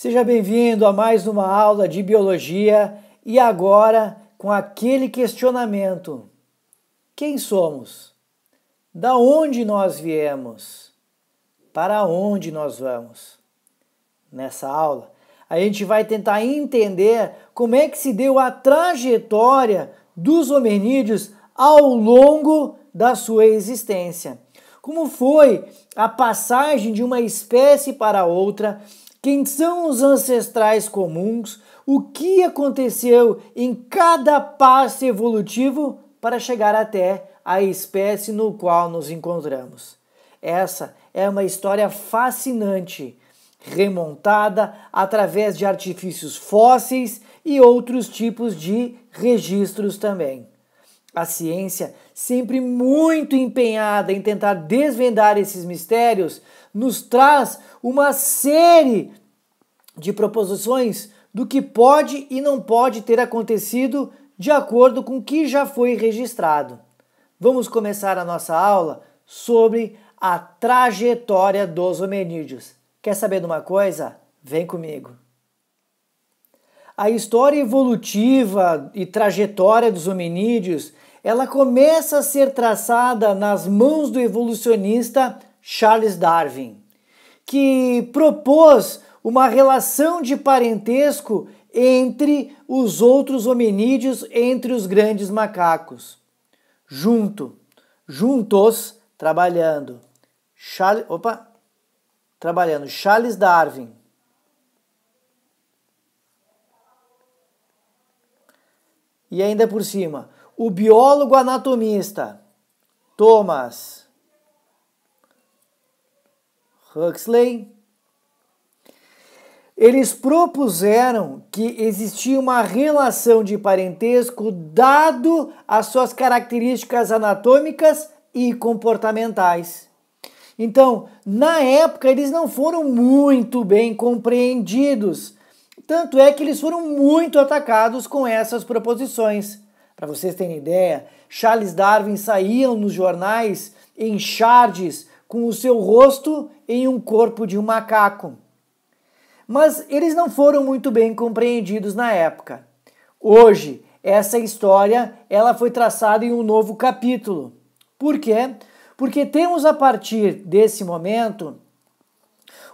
Seja bem-vindo a mais uma aula de biologia e agora com aquele questionamento: quem somos? Da onde nós viemos? Para onde nós vamos? Nessa aula, a gente vai tentar entender como é que se deu a trajetória dos hominídeos ao longo da sua existência. Como foi a passagem de uma espécie para outra quem são os ancestrais comuns, o que aconteceu em cada passo evolutivo para chegar até a espécie no qual nos encontramos. Essa é uma história fascinante, remontada através de artifícios fósseis e outros tipos de registros também. A ciência, sempre muito empenhada em tentar desvendar esses mistérios, nos traz uma série de proposições do que pode e não pode ter acontecido de acordo com o que já foi registrado. Vamos começar a nossa aula sobre a trajetória dos hominídeos. Quer saber de uma coisa? Vem comigo. A história evolutiva e trajetória dos hominídeos, ela começa a ser traçada nas mãos do evolucionista Charles Darwin, que propôs uma relação de parentesco entre os outros hominídeos, entre os grandes macacos. Junto, juntos, trabalhando. Charles, opa, trabalhando Charles Darwin. E ainda por cima, o biólogo anatomista Thomas Huxley, eles propuseram que existia uma relação de parentesco dado as suas características anatômicas e comportamentais. Então, na época, eles não foram muito bem compreendidos. Tanto é que eles foram muito atacados com essas proposições. Para vocês terem ideia, Charles Darwin saía nos jornais em charges com o seu rosto em um corpo de um macaco. Mas eles não foram muito bem compreendidos na época. Hoje, essa história ela foi traçada em um novo capítulo. Por quê? Porque temos a partir desse momento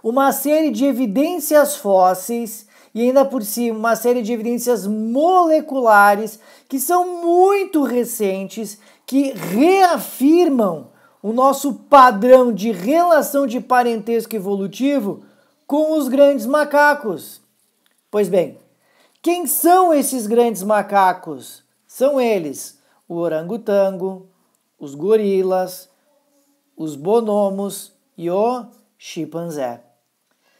uma série de evidências fósseis e ainda por cima uma série de evidências moleculares que são muito recentes que reafirmam o nosso padrão de relação de parentesco evolutivo com os grandes macacos. Pois bem, quem são esses grandes macacos? São eles o orangotango, os gorilas, os bonomos e o chimpanzé.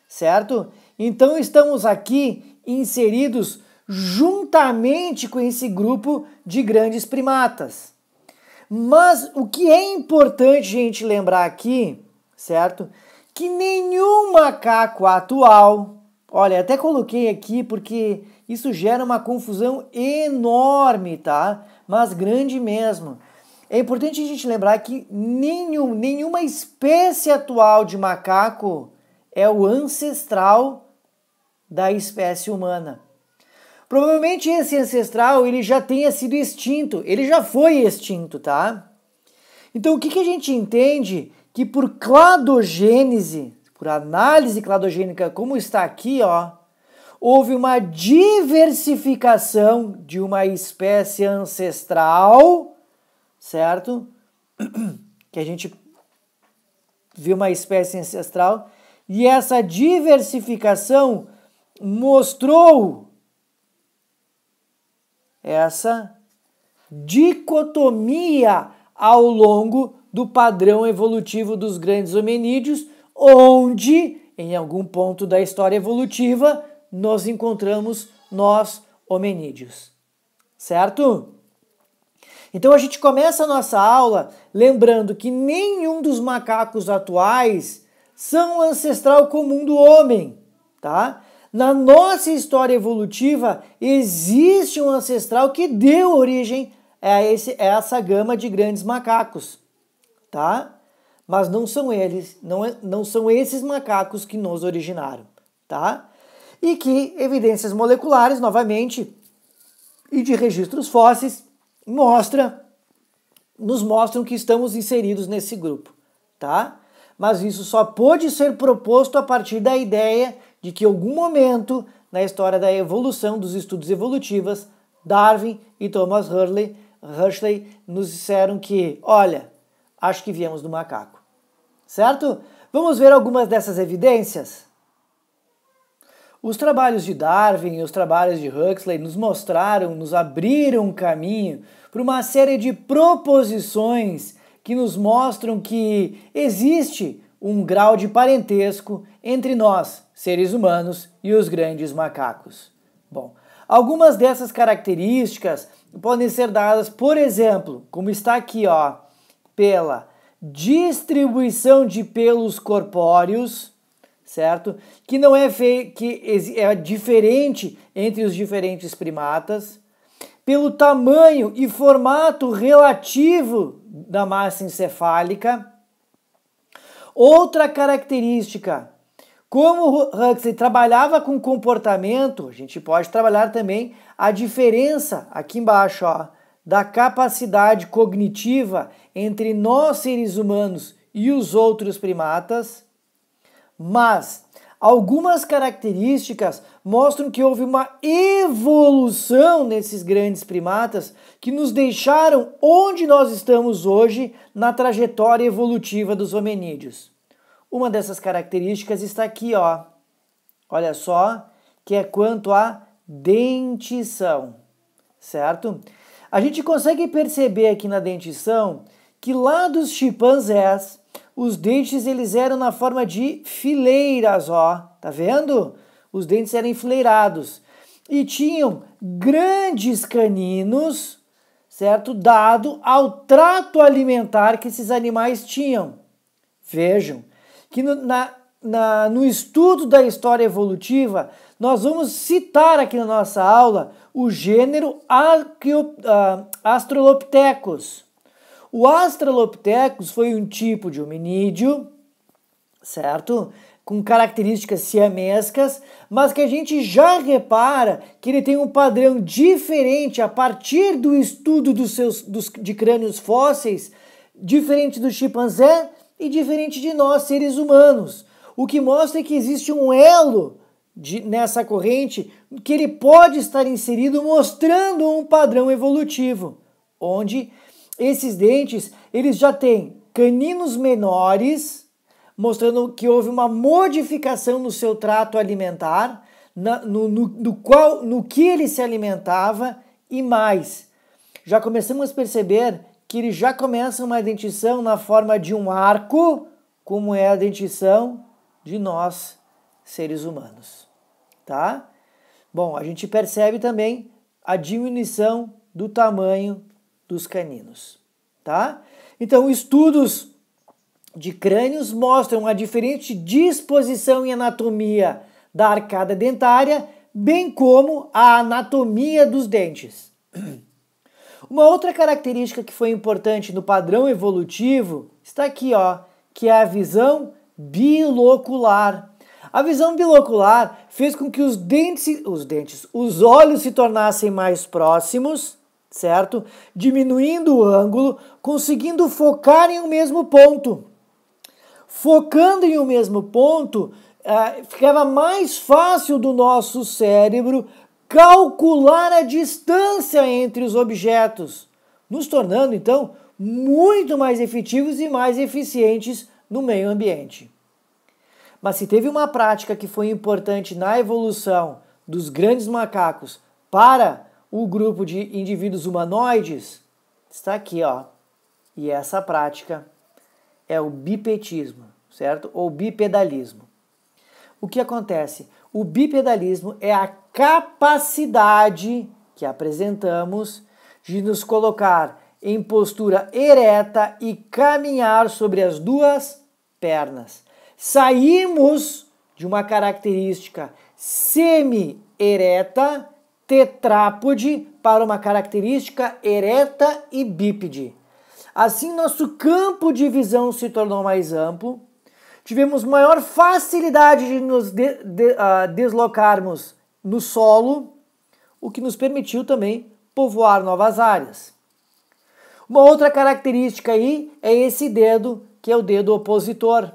Certo? Então estamos aqui inseridos juntamente com esse grupo de grandes primatas. Mas o que é importante a gente lembrar aqui, certo? Que nenhum macaco atual, olha, até coloquei aqui porque isso gera uma confusão enorme, tá? Mas grande mesmo. É importante a gente lembrar que nenhum, nenhuma espécie atual de macaco é o ancestral da espécie humana. Provavelmente esse ancestral ele já tenha sido extinto, ele já foi extinto, tá? Então o que, que a gente entende que por cladogênese, por análise cladogênica, como está aqui, ó, houve uma diversificação de uma espécie ancestral, certo? Que a gente viu uma espécie ancestral e essa diversificação mostrou essa dicotomia ao longo do padrão evolutivo dos grandes hominídeos, onde, em algum ponto da história evolutiva, nós encontramos nós hominídeos. Certo? Então a gente começa a nossa aula lembrando que nenhum dos macacos atuais são ancestral comum do homem, tá? Na nossa história evolutiva, existe um ancestral que deu origem a, esse, a essa gama de grandes macacos, tá? Mas não são eles, não, é, não são esses macacos que nos originaram, tá? E que evidências moleculares, novamente, e de registros fósseis, mostra, nos mostram que estamos inseridos nesse grupo, tá? Mas isso só pôde ser proposto a partir da ideia de que em algum momento na história da evolução dos estudos evolutivos, Darwin e Thomas Hurley, Huxley nos disseram que, olha, acho que viemos do macaco. Certo? Vamos ver algumas dessas evidências? Os trabalhos de Darwin e os trabalhos de Huxley nos mostraram, nos abriram um caminho para uma série de proposições que nos mostram que existe um grau de parentesco entre nós, seres humanos e os grandes macacos. Bom, algumas dessas características podem ser dadas, por exemplo, como está aqui, ó, pela distribuição de pelos corpóreos, certo? Que não é que é diferente entre os diferentes primatas, pelo tamanho e formato relativo da massa encefálica. Outra característica como Huxley trabalhava com comportamento, a gente pode trabalhar também a diferença aqui embaixo, ó, da capacidade cognitiva entre nós seres humanos e os outros primatas, mas algumas características mostram que houve uma evolução nesses grandes primatas que nos deixaram onde nós estamos hoje na trajetória evolutiva dos hominídeos. Uma dessas características está aqui, ó. Olha só, que é quanto à dentição, certo? A gente consegue perceber aqui na dentição que lá dos chimpanzés, os dentes eles eram na forma de fileiras, ó, tá vendo? Os dentes eram enfileirados e tinham grandes caninos, certo? Dado ao trato alimentar que esses animais tinham. Vejam, que no, na, na, no estudo da história evolutiva nós vamos citar aqui na nossa aula o gênero Arqueo, uh, ah, Astrolopithecus. O Astralopithecus foi um tipo de hominídeo, certo? Com características siamescas, mas que a gente já repara que ele tem um padrão diferente a partir do estudo dos seus dos, de crânios fósseis, diferente do chimpanzé, e diferente de nós, seres humanos. O que mostra é que existe um elo de, nessa corrente que ele pode estar inserido mostrando um padrão evolutivo, onde esses dentes eles já têm caninos menores, mostrando que houve uma modificação no seu trato alimentar, na, no, no, no, qual, no que ele se alimentava e mais. Já começamos a perceber que ele já começa uma dentição na forma de um arco, como é a dentição de nós, seres humanos. Tá? Bom, a gente percebe também a diminuição do tamanho dos caninos. Tá? Então, estudos de crânios mostram a diferente disposição e anatomia da arcada dentária, bem como a anatomia dos dentes. Uma outra característica que foi importante no padrão evolutivo está aqui, ó, que é a visão bilocular. A visão bilocular fez com que os dentes, os dentes, os olhos se tornassem mais próximos, certo? Diminuindo o ângulo, conseguindo focar em um mesmo ponto. Focando em um mesmo ponto, eh, ficava mais fácil do nosso cérebro calcular a distância entre os objetos, nos tornando então muito mais efetivos e mais eficientes no meio ambiente. Mas se teve uma prática que foi importante na evolução dos grandes macacos para o grupo de indivíduos humanoides, está aqui, ó. E essa prática é o bipetismo, certo? Ou bipedalismo. O que acontece? O bipedalismo é a capacidade que apresentamos de nos colocar em postura ereta e caminhar sobre as duas pernas. Saímos de uma característica semi-ereta, tetrápode, para uma característica ereta e bípede. Assim, nosso campo de visão se tornou mais amplo, tivemos maior facilidade de nos de, de, uh, deslocarmos no solo, o que nos permitiu também povoar novas áreas. Uma outra característica aí é esse dedo, que é o dedo opositor,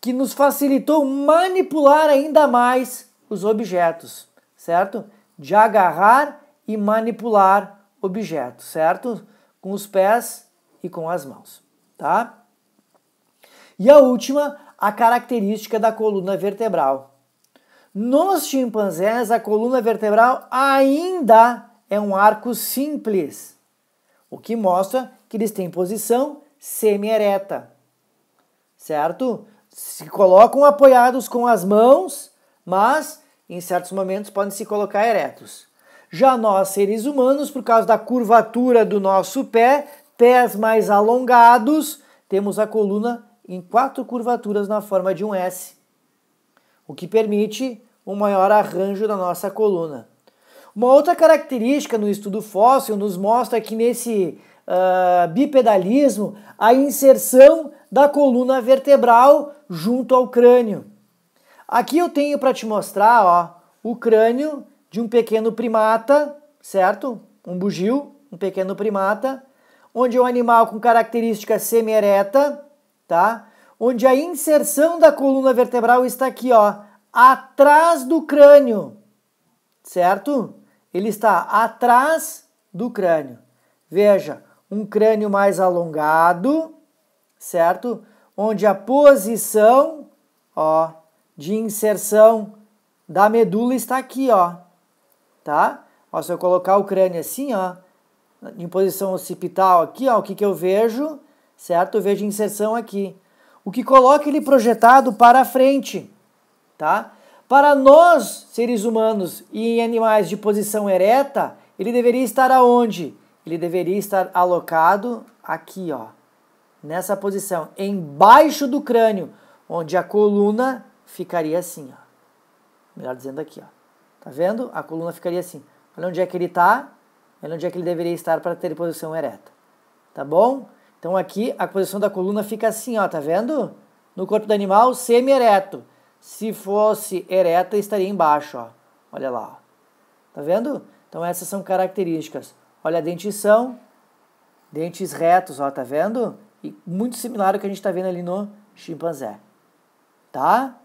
que nos facilitou manipular ainda mais os objetos, certo? De agarrar e manipular objetos, certo? Com os pés e com as mãos, tá? E a última, a característica da coluna vertebral, nos chimpanzés, a coluna vertebral ainda é um arco simples, o que mostra que eles têm posição semi-ereta, certo? Se colocam apoiados com as mãos, mas em certos momentos podem se colocar eretos. Já nós, seres humanos, por causa da curvatura do nosso pé, pés mais alongados, temos a coluna em quatro curvaturas na forma de um S, o que permite um maior arranjo da nossa coluna. Uma outra característica no estudo fóssil nos mostra que nesse uh, bipedalismo a inserção da coluna vertebral junto ao crânio. Aqui eu tenho para te mostrar ó, o crânio de um pequeno primata, certo? Um bugio, um pequeno primata, onde é um animal com característica semi-ereta, tá? Onde a inserção da coluna vertebral está aqui, ó, atrás do crânio, certo? Ele está atrás do crânio. Veja, um crânio mais alongado, certo? Onde a posição, ó, de inserção da medula está aqui, ó. Tá? Ó, se eu colocar o crânio assim, ó, em posição occipital aqui, ó, o que, que eu vejo? Certo? Eu vejo inserção aqui. O que coloca ele projetado para frente tá? Para nós, seres humanos e em animais de posição ereta, ele deveria estar aonde? Ele deveria estar alocado aqui, ó, nessa posição, embaixo do crânio, onde a coluna ficaria assim, ó. Melhor dizendo aqui, ó. Tá vendo? A coluna ficaria assim. Olha onde é que ele tá, olha onde é que ele deveria estar para ter posição ereta. Tá bom? Então aqui a posição da coluna fica assim, ó, tá vendo? No corpo do animal, semi-ereto. Se fosse ereta, estaria embaixo, ó. Olha lá. Tá vendo? Então essas são características. Olha a dentição, dentes retos, ó, tá vendo? E muito similar ao que a gente está vendo ali no chimpanzé. Tá?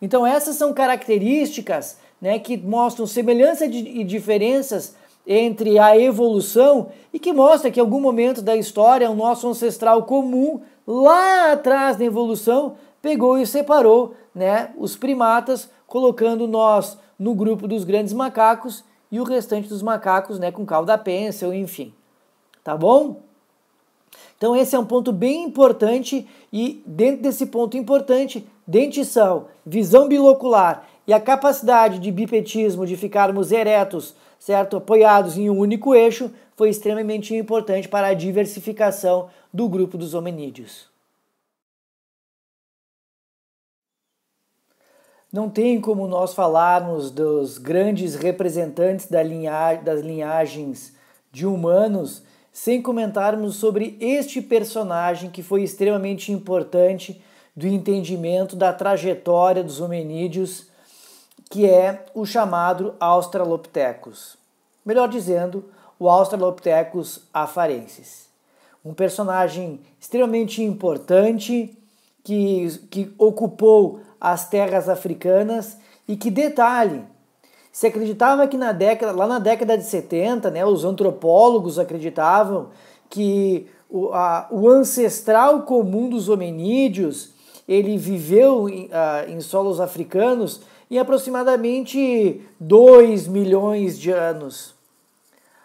Então essas são características, né, que mostram semelhança e diferenças entre a evolução e que mostra que em algum momento da história o nosso ancestral comum lá atrás da evolução pegou e separou né, os primatas, colocando nós no grupo dos grandes macacos e o restante dos macacos né, com cauda pêncil, enfim. Tá bom? Então esse é um ponto bem importante e dentro desse ponto importante, dentição, visão bilocular e a capacidade de bipetismo, de ficarmos eretos, certo, apoiados em um único eixo, foi extremamente importante para a diversificação do grupo dos hominídeos. Não tem como nós falarmos dos grandes representantes da linha, das linhagens de humanos sem comentarmos sobre este personagem que foi extremamente importante do entendimento da trajetória dos hominídeos, que é o chamado Australopithecus. Melhor dizendo, o Australopithecus afarensis. Um personagem extremamente importante que, que ocupou as terras africanas. E que detalhe, se acreditava que na década, lá na década de 70, né, os antropólogos acreditavam que o, a, o ancestral comum dos hominídeos ele viveu em, em solos africanos em aproximadamente 2 milhões de anos.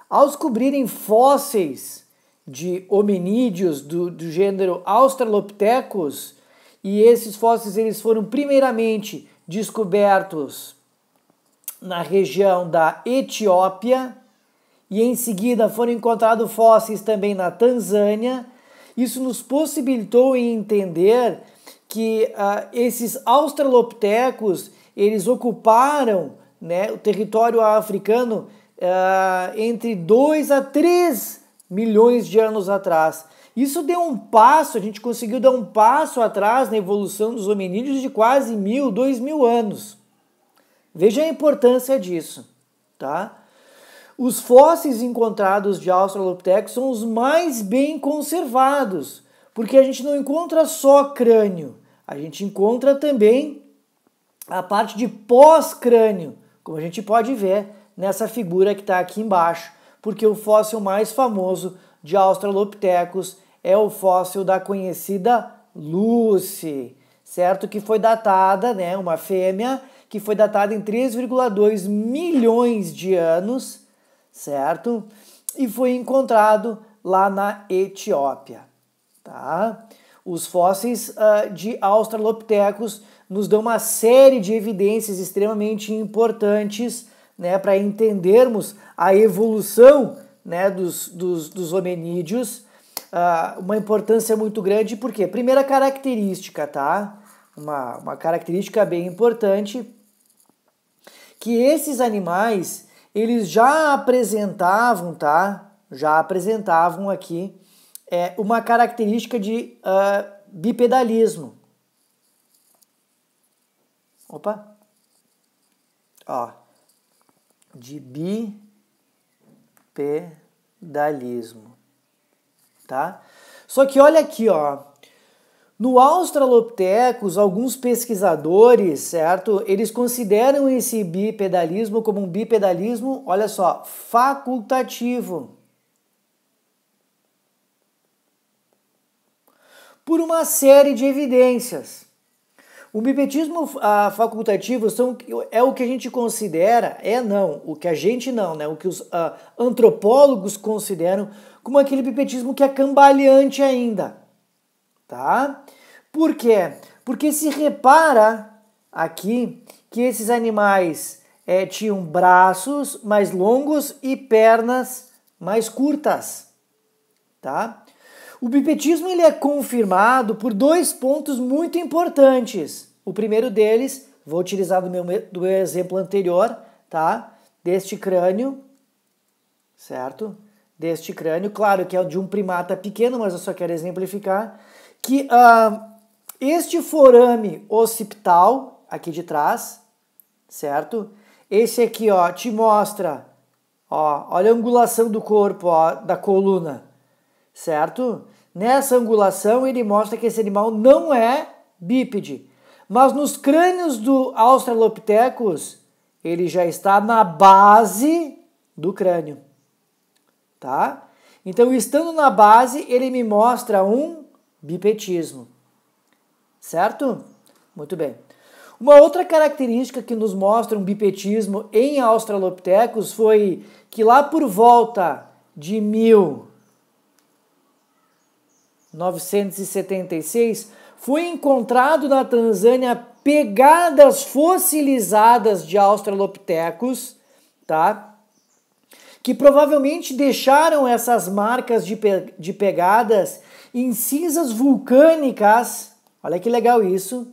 Ao descobrirem fósseis de hominídeos do, do gênero Australopithecus, e esses fósseis eles foram primeiramente descobertos na região da Etiópia e em seguida foram encontrados fósseis também na Tanzânia. Isso nos possibilitou entender que uh, esses australopitecos eles ocuparam né, o território africano uh, entre 2 a 3 milhões de anos atrás. Isso deu um passo, a gente conseguiu dar um passo atrás na evolução dos hominídeos de quase mil, dois mil anos. Veja a importância disso, tá? Os fósseis encontrados de Australopithecus são os mais bem conservados, porque a gente não encontra só crânio, a gente encontra também a parte de pós-crânio, como a gente pode ver nessa figura que está aqui embaixo, porque o fóssil mais famoso de Australopithecus é o fóssil da conhecida Lucy, certo? Que foi datada, né, uma fêmea que foi datada em 3,2 milhões de anos, certo? E foi encontrado lá na Etiópia, tá? Os fósseis uh, de Australopithecus nos dão uma série de evidências extremamente importantes né, para entendermos a evolução né, dos, dos, dos hominídeos uh, uma importância muito grande, porque primeira característica, tá? Uma, uma característica bem importante, que esses animais, eles já apresentavam, tá? Já apresentavam aqui é, uma característica de uh, bipedalismo. Opa! Ó, de bipedalismo tá? Só que olha aqui, ó. No Australopithecus, alguns pesquisadores, certo? Eles consideram esse bipedalismo como um bipedalismo, olha só, facultativo. Por uma série de evidências. O bipedismo ah, facultativo são, é o que a gente considera, é não, o que a gente não, né? O que os ah, antropólogos consideram como aquele pipetismo que é cambaleante ainda, tá? Por quê? Porque se repara aqui que esses animais é, tinham braços mais longos e pernas mais curtas, tá? O bipetismo ele é confirmado por dois pontos muito importantes. O primeiro deles, vou utilizar do meu, do meu exemplo anterior, tá? Deste crânio, certo? deste crânio, claro que é de um primata pequeno, mas eu só quero exemplificar, que ah, este forame occipital aqui de trás, certo? Esse aqui, ó, te mostra, ó, olha a angulação do corpo, ó, da coluna, certo? Nessa angulação ele mostra que esse animal não é bípede, mas nos crânios do Australopithecus ele já está na base do crânio tá? Então, estando na base, ele me mostra um bipetismo. Certo? Muito bem. Uma outra característica que nos mostra um bipetismo em Australopithecus foi que lá por volta de 1976 foi encontrado na Tanzânia pegadas fossilizadas de Australopithecus, tá? que provavelmente deixaram essas marcas de, pe de pegadas em cinzas vulcânicas. Olha que legal isso!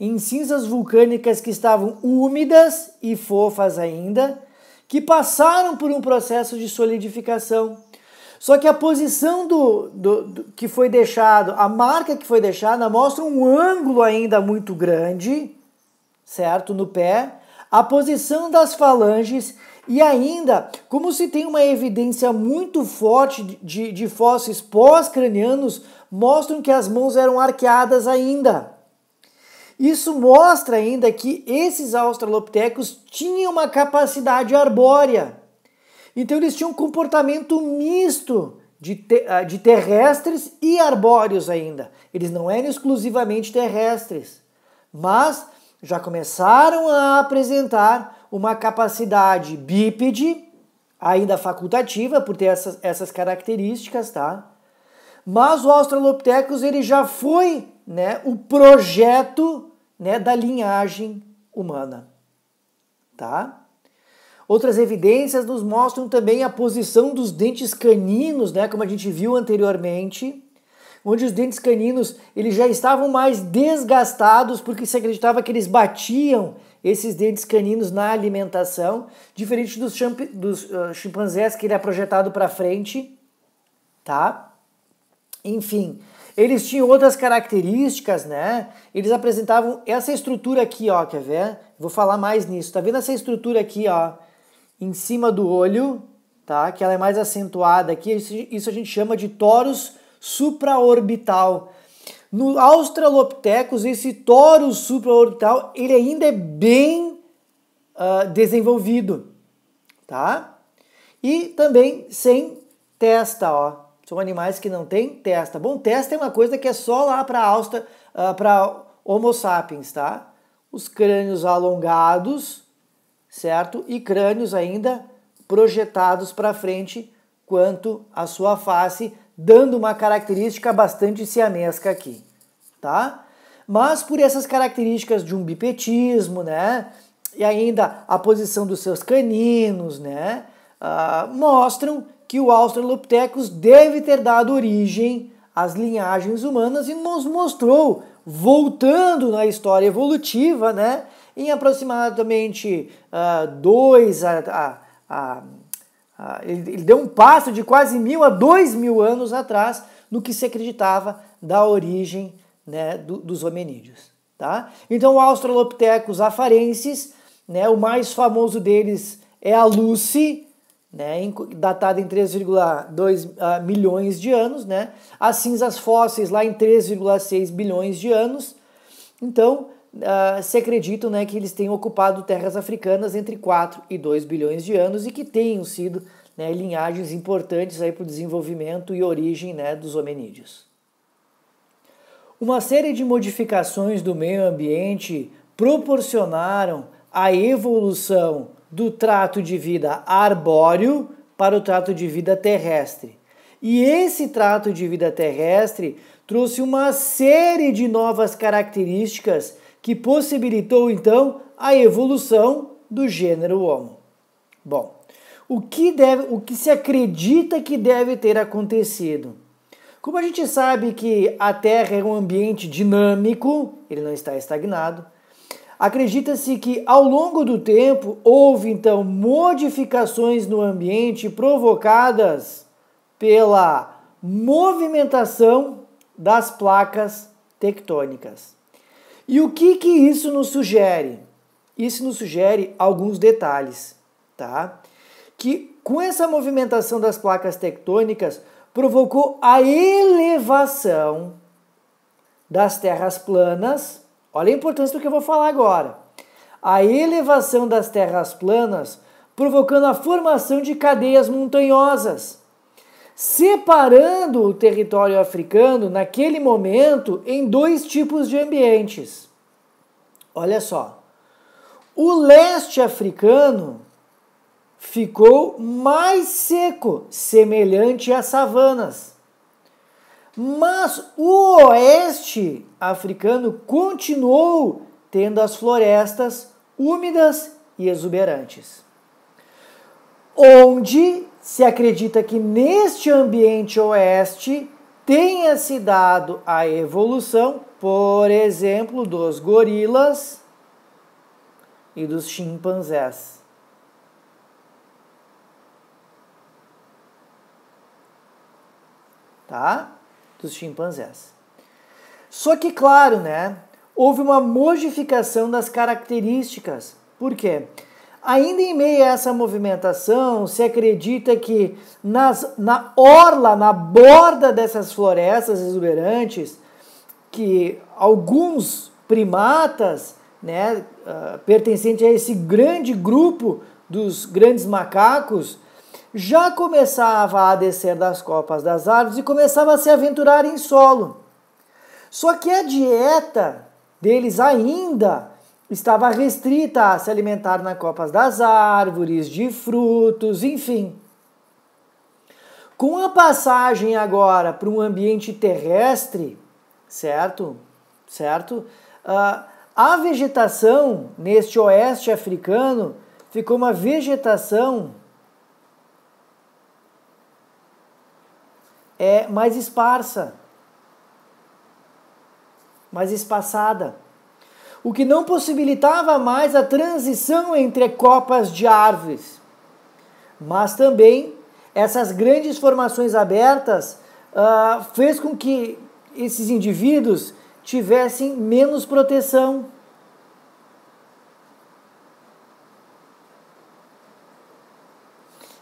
Em cinzas vulcânicas que estavam úmidas e fofas ainda, que passaram por um processo de solidificação. Só que a posição do, do, do, que foi deixado, a marca que foi deixada, mostra um ângulo ainda muito grande, certo? No pé. A posição das falanges e ainda, como se tem uma evidência muito forte de, de fósseis pós-cranianos, mostram que as mãos eram arqueadas ainda. Isso mostra ainda que esses australopitecos tinham uma capacidade arbórea. Então eles tinham um comportamento misto de, te ah, de terrestres e arbóreos ainda. Eles não eram exclusivamente terrestres, mas já começaram a apresentar uma capacidade bípede, ainda facultativa, por ter essas, essas características, tá? Mas o Australopithecus ele já foi né, o projeto né, da linhagem humana. Tá? Outras evidências nos mostram também a posição dos dentes caninos, né, como a gente viu anteriormente, onde os dentes caninos eles já estavam mais desgastados porque se acreditava que eles batiam esses dentes caninos na alimentação, diferente dos, champ- dos uh, chimpanzés que ele é projetado para frente, tá? Enfim, eles tinham outras características, né? Eles apresentavam essa estrutura aqui, ó, quer ver? Vou falar mais nisso. Tá vendo essa estrutura aqui, ó, em cima do olho, tá? Que ela é mais acentuada aqui. Isso, isso a gente chama de torus supraorbital no Australopithecus, esse toro supraorbital, ele ainda é bem uh, desenvolvido, tá? E também sem testa, ó. São animais que não têm testa. Bom, testa é uma coisa que é só lá para Austra, uh, ah, para Homo sapiens, tá? Os crânios alongados, certo? E crânios ainda projetados para frente quanto à sua face, dando uma característica bastante siamesca aqui, tá? Mas por essas características de um bipetismo, né? E ainda a posição dos seus caninos, né? Uh, mostram que o Australopithecus deve ter dado origem às linhagens humanas e nos mostrou, voltando na história evolutiva, né, em aproximadamente uh, dois a, a, a ah, ele deu um passo de quase mil a dois mil anos atrás no que se acreditava da origem né, do, dos hominídeos. Tá? Então, o Australopithecus afarensis, né, o mais famoso deles é a Lucy, né, datada em 3,2 ah, milhões de anos, né? as cinzas fósseis lá em 3,6 bilhões de anos. Então, uh, se acredita né, que eles tenham ocupado terras africanas entre 4 e 2 bilhões de anos e que tenham sido né, linhagens importantes para o desenvolvimento e origem né, dos hominídeos. Uma série de modificações do meio ambiente proporcionaram a evolução do trato de vida arbóreo para o trato de vida terrestre. E esse trato de vida terrestre trouxe uma série de novas características que possibilitou então a evolução do gênero Homo. Bom, o que, deve, o que se acredita que deve ter acontecido? Como a gente sabe que a Terra é um ambiente dinâmico, ele não está estagnado, acredita-se que ao longo do tempo houve então modificações no ambiente provocadas pela movimentação das placas tectônicas. E o que, que isso nos sugere? Isso nos sugere alguns detalhes, tá? Que com essa movimentação das placas tectônicas provocou a elevação das terras planas. Olha a importância do que eu vou falar agora. A elevação das terras planas provocando a formação de cadeias montanhosas separando o território africano, naquele momento, em dois tipos de ambientes. Olha só. O leste africano ficou mais seco, semelhante às savanas. Mas o oeste africano continuou tendo as florestas úmidas e exuberantes, onde se acredita que neste ambiente oeste tenha se dado a evolução, por exemplo, dos gorilas e dos chimpanzés. Tá? Dos chimpanzés. Só que, claro, né? Houve uma modificação das características. Por quê? Porque Ainda em meio a essa movimentação, se acredita que nas, na orla, na borda dessas florestas exuberantes, que alguns primatas, né, ah, pertencentes a esse grande grupo dos grandes macacos, já começava a descer das copas das árvores e começava a se aventurar em solo. Só que a dieta deles ainda estava restrita a se alimentar na copas das árvores, de frutos, enfim. Com a passagem agora para um ambiente terrestre, certo? Certo? Uh, a vegetação neste oeste africano ficou uma vegetação é mais esparsa, mais espaçada o que não possibilitava mais a transição entre copas de árvores. Mas também essas grandes formações abertas uh, fez com que esses indivíduos tivessem menos proteção.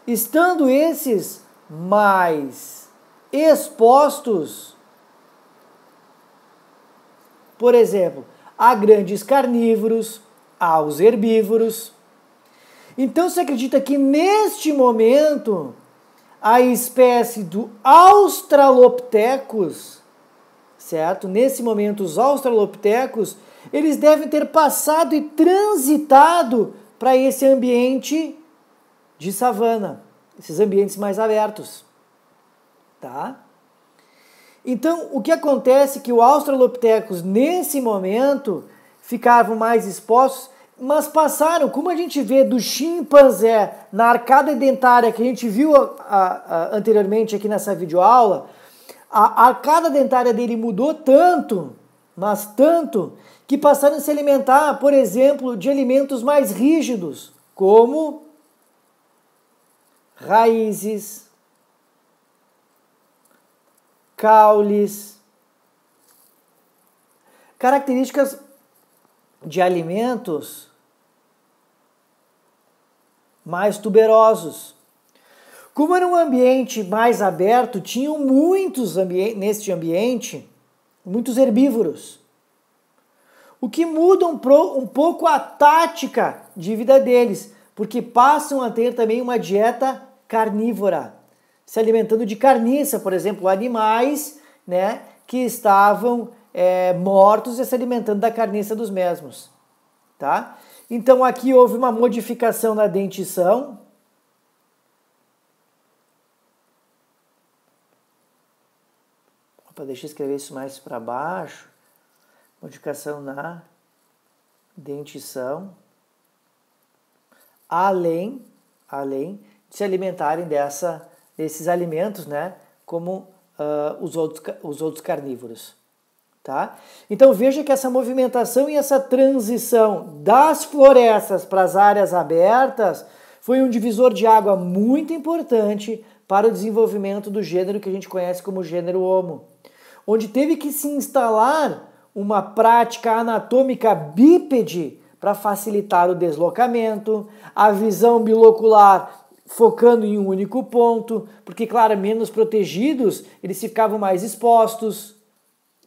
Estando esses mais expostos, por exemplo, a grandes carnívoros, aos herbívoros. Então se acredita que neste momento a espécie do Australopithecus, certo? Nesse momento os Australopithecus, eles devem ter passado e transitado para esse ambiente de savana, esses ambientes mais abertos, tá? Então, o que acontece é que os australopitecos, nesse momento, ficavam mais expostos, mas passaram, como a gente vê do chimpanzé na arcada dentária que a gente viu a, a, a, anteriormente aqui nessa videoaula, a arcada dentária dele mudou tanto, mas tanto, que passaram a se alimentar, por exemplo, de alimentos mais rígidos, como raízes, caules. Características de alimentos mais tuberosos. Como era um ambiente mais aberto, tinham muitos ambi neste ambiente muitos herbívoros. O que muda um, pro, um pouco a tática de vida deles, porque passam a ter também uma dieta carnívora se alimentando de carniça, por exemplo, animais né, que estavam é, mortos e se alimentando da carniça dos mesmos. Tá? Então aqui houve uma modificação na dentição. Opa, deixa eu escrever isso mais para baixo. Modificação na dentição. Além, além de se alimentarem dessa esses alimentos, né, como uh, os, outros, os outros carnívoros. Tá? Então veja que essa movimentação e essa transição das florestas para as áreas abertas foi um divisor de água muito importante para o desenvolvimento do gênero que a gente conhece como gênero Homo, onde teve que se instalar uma prática anatômica bípede para facilitar o deslocamento, a visão bilocular focando em um único ponto, porque, claro, menos protegidos, eles ficavam mais expostos.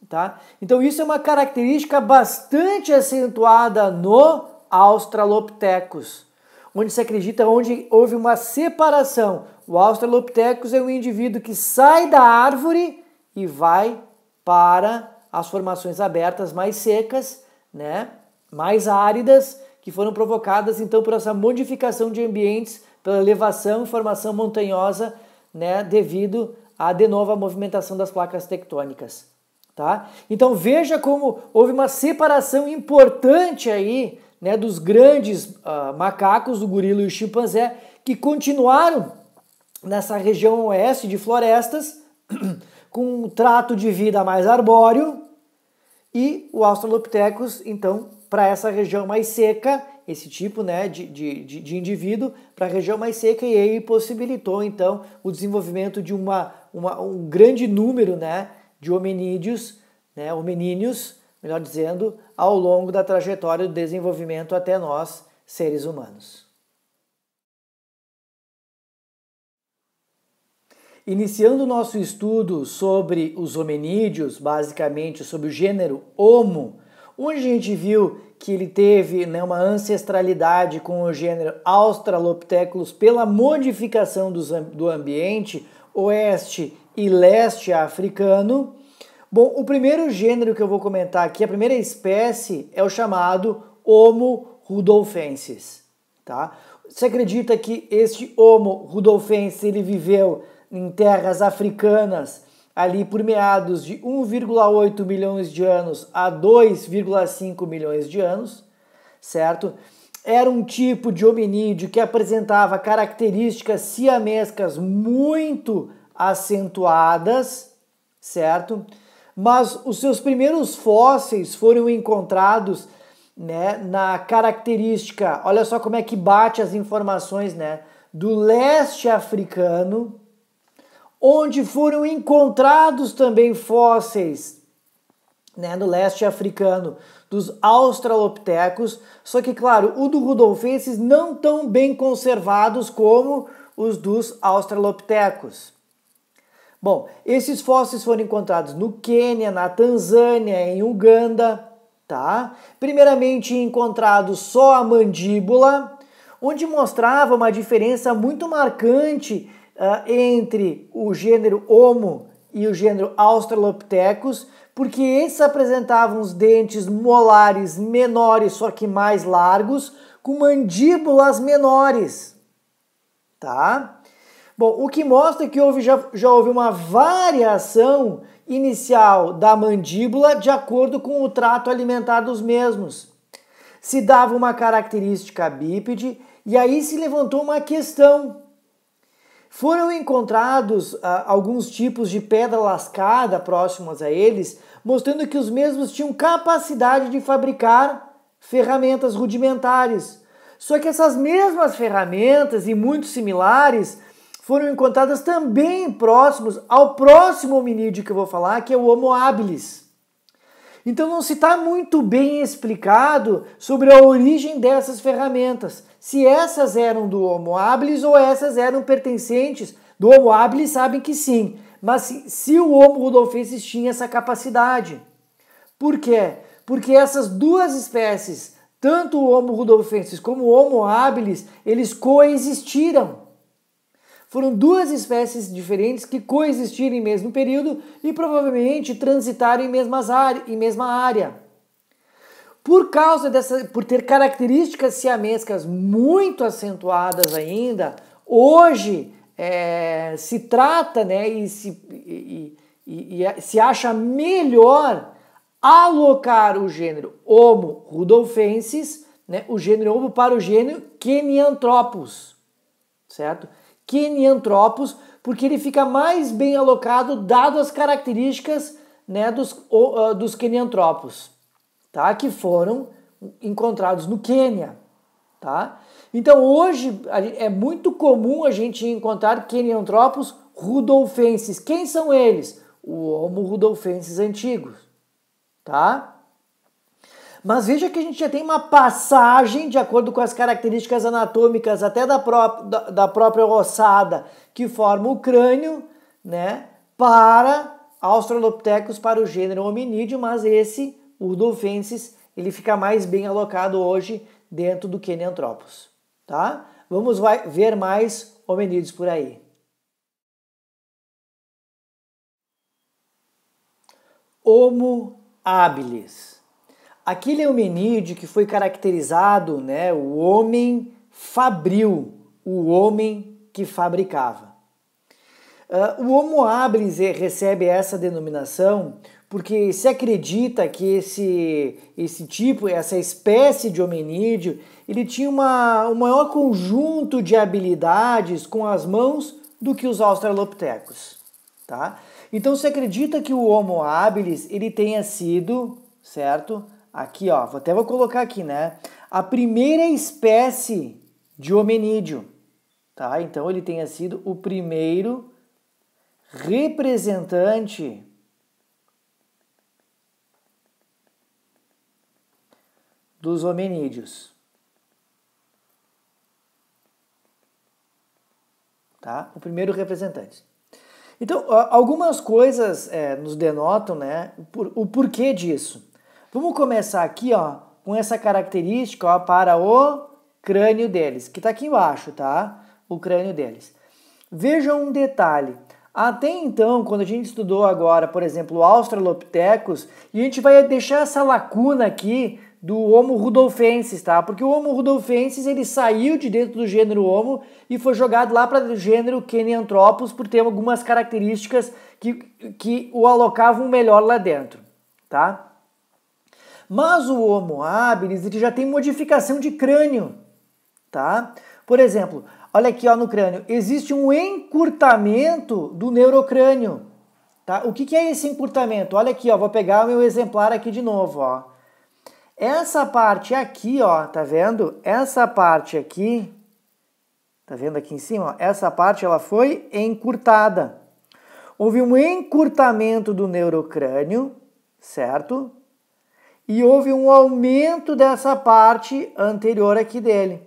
Tá? Então, isso é uma característica bastante acentuada no Australopithecus, onde se acredita onde houve uma separação. O Australopithecus é um indivíduo que sai da árvore e vai para as formações abertas mais secas, né? mais áridas, que foram provocadas então por essa modificação de ambientes pela elevação e formação montanhosa, né, devido à de novo a movimentação das placas tectônicas, tá? Então veja como houve uma separação importante aí, né, dos grandes uh, macacos, o gorila e o chimpanzé, que continuaram nessa região oeste de florestas com um trato de vida mais arbóreo e o Australopithecus então para essa região mais seca, esse tipo né, de, de, de indivíduo, para a região mais seca, e aí possibilitou então o desenvolvimento de uma, uma, um grande número né, de hominídeos, né, hominíneos, melhor dizendo, ao longo da trajetória do desenvolvimento até nós, seres humanos. Iniciando o nosso estudo sobre os hominídeos, basicamente sobre o gênero Homo, onde a gente viu que ele teve né, uma ancestralidade com o gênero Australopithecus pela modificação dos, do ambiente oeste e leste africano. Bom, o primeiro gênero que eu vou comentar aqui, a primeira espécie, é o chamado Homo rudolfensis. Tá? Se acredita que este Homo rudolfensis ele viveu em terras africanas ali por meados de 1,8 milhões de anos a 2,5 milhões de anos, certo? Era um tipo de hominídeo que apresentava características siamescas muito acentuadas, certo? Mas os seus primeiros fósseis foram encontrados né, na característica, olha só como é que bate as informações, né, do leste africano, onde foram encontrados também fósseis né, no leste africano dos australopitecos, só que, claro, o do Rudolfenses não tão bem conservados como os dos australopitecos. Bom, esses fósseis foram encontrados no Quênia, na Tanzânia, em Uganda, tá? Primeiramente encontrado só a mandíbula, onde mostrava uma diferença muito marcante uh, entre o gênero Homo e o gênero Australopithecus, porque esses apresentavam os dentes molares menores, só que mais largos, com mandíbulas menores. Tá? Bom, o que mostra que houve, já, já houve uma variação inicial da mandíbula de acordo com o trato alimentar dos mesmos. Se dava uma característica bípede e aí se levantou uma questão foram encontrados ah, alguns tipos de pedra lascada próximas a eles, mostrando que os mesmos tinham capacidade de fabricar ferramentas rudimentares. Só que essas mesmas ferramentas e muito similares foram encontradas também próximos ao próximo hominídeo que eu vou falar, que é o Homo habilis. Então não se está muito bem explicado sobre a origem dessas ferramentas, se essas eram do Homo habilis ou essas eram pertencentes do Homo habilis, sabem que sim, mas se, se o Homo rudolfensis tinha essa capacidade. Por quê? Porque essas duas espécies, tanto o Homo rudolfensis como o Homo habilis, eles coexistiram. Foram duas espécies diferentes que coexistiram em mesmo período e provavelmente transitaram em, mesmas em mesma área. Por causa dessa, por ter características siamescas muito acentuadas ainda, hoje é, se trata né, e, se, e, e, e é, se acha melhor alocar o gênero Homo rudolfensis, né, o gênero Homo para o gênero Kenianthropus, certo? queniantropos, porque ele fica mais bem alocado dado as características né, dos, uh, dos queniantropos, tá? que foram encontrados no Quênia. Tá? Então hoje é muito comum a gente encontrar queniantropos rudolfenses. Quem são eles? O Homo rudolfenses antigos. Tá? Mas veja que a gente já tem uma passagem, de acordo com as características anatômicas, até da, pró da, própria ossada que forma o crânio, né? Para Australopithecus, para o gênero hominídeo, mas esse, o Dolphensis, ele fica mais bem alocado hoje dentro do Kenianthropus, tá? Vamos ver mais hominídeos por aí. Homo habilis. Aquele é o que foi caracterizado, né, o homem fabril, o homem que fabricava. Ah, o Homo habilis recebe essa denominação porque se acredita que esse, esse tipo, essa espécie de hominídeo, ele tinha uma, um maior conjunto de habilidades com as mãos do que os australopitecos, tá? Então se acredita que o Homo habilis ele tenha sido, certo, Aqui, ó, até vou colocar aqui, né? A primeira espécie de hominídeo, tá? Então ele tenha sido o primeiro representante dos hominídeos. Tá? O primeiro representante. Então, algumas coisas é, nos denotam né, o porquê disso. Vamos começar aqui, ó, com essa característica, ó, para o crânio deles, que está aqui embaixo, tá? O crânio deles. Vejam um detalhe. Até então, quando a gente estudou agora, por exemplo, o Australopithecus, e a gente vai deixar essa lacuna aqui do Homo rudolfensis, tá? Porque o Homo rudolfensis ele saiu de dentro do gênero Homo e foi jogado lá para o gênero Kenyanthropus por ter algumas características que, que o alocavam melhor lá dentro, tá? Mas o Homo habilis ele já tem modificação de crânio, tá? Por exemplo, olha aqui ó, no crânio, existe um encurtamento do neurocrânio, tá? O que, que é esse encurtamento? Olha aqui, ó, vou pegar o meu exemplar aqui de novo, ó. Essa parte aqui, ó, tá vendo? Essa parte aqui, tá vendo aqui em cima? Ó, essa parte ela foi encurtada. Houve um encurtamento do neurocrânio, certo? e houve um aumento dessa parte anterior aqui dele.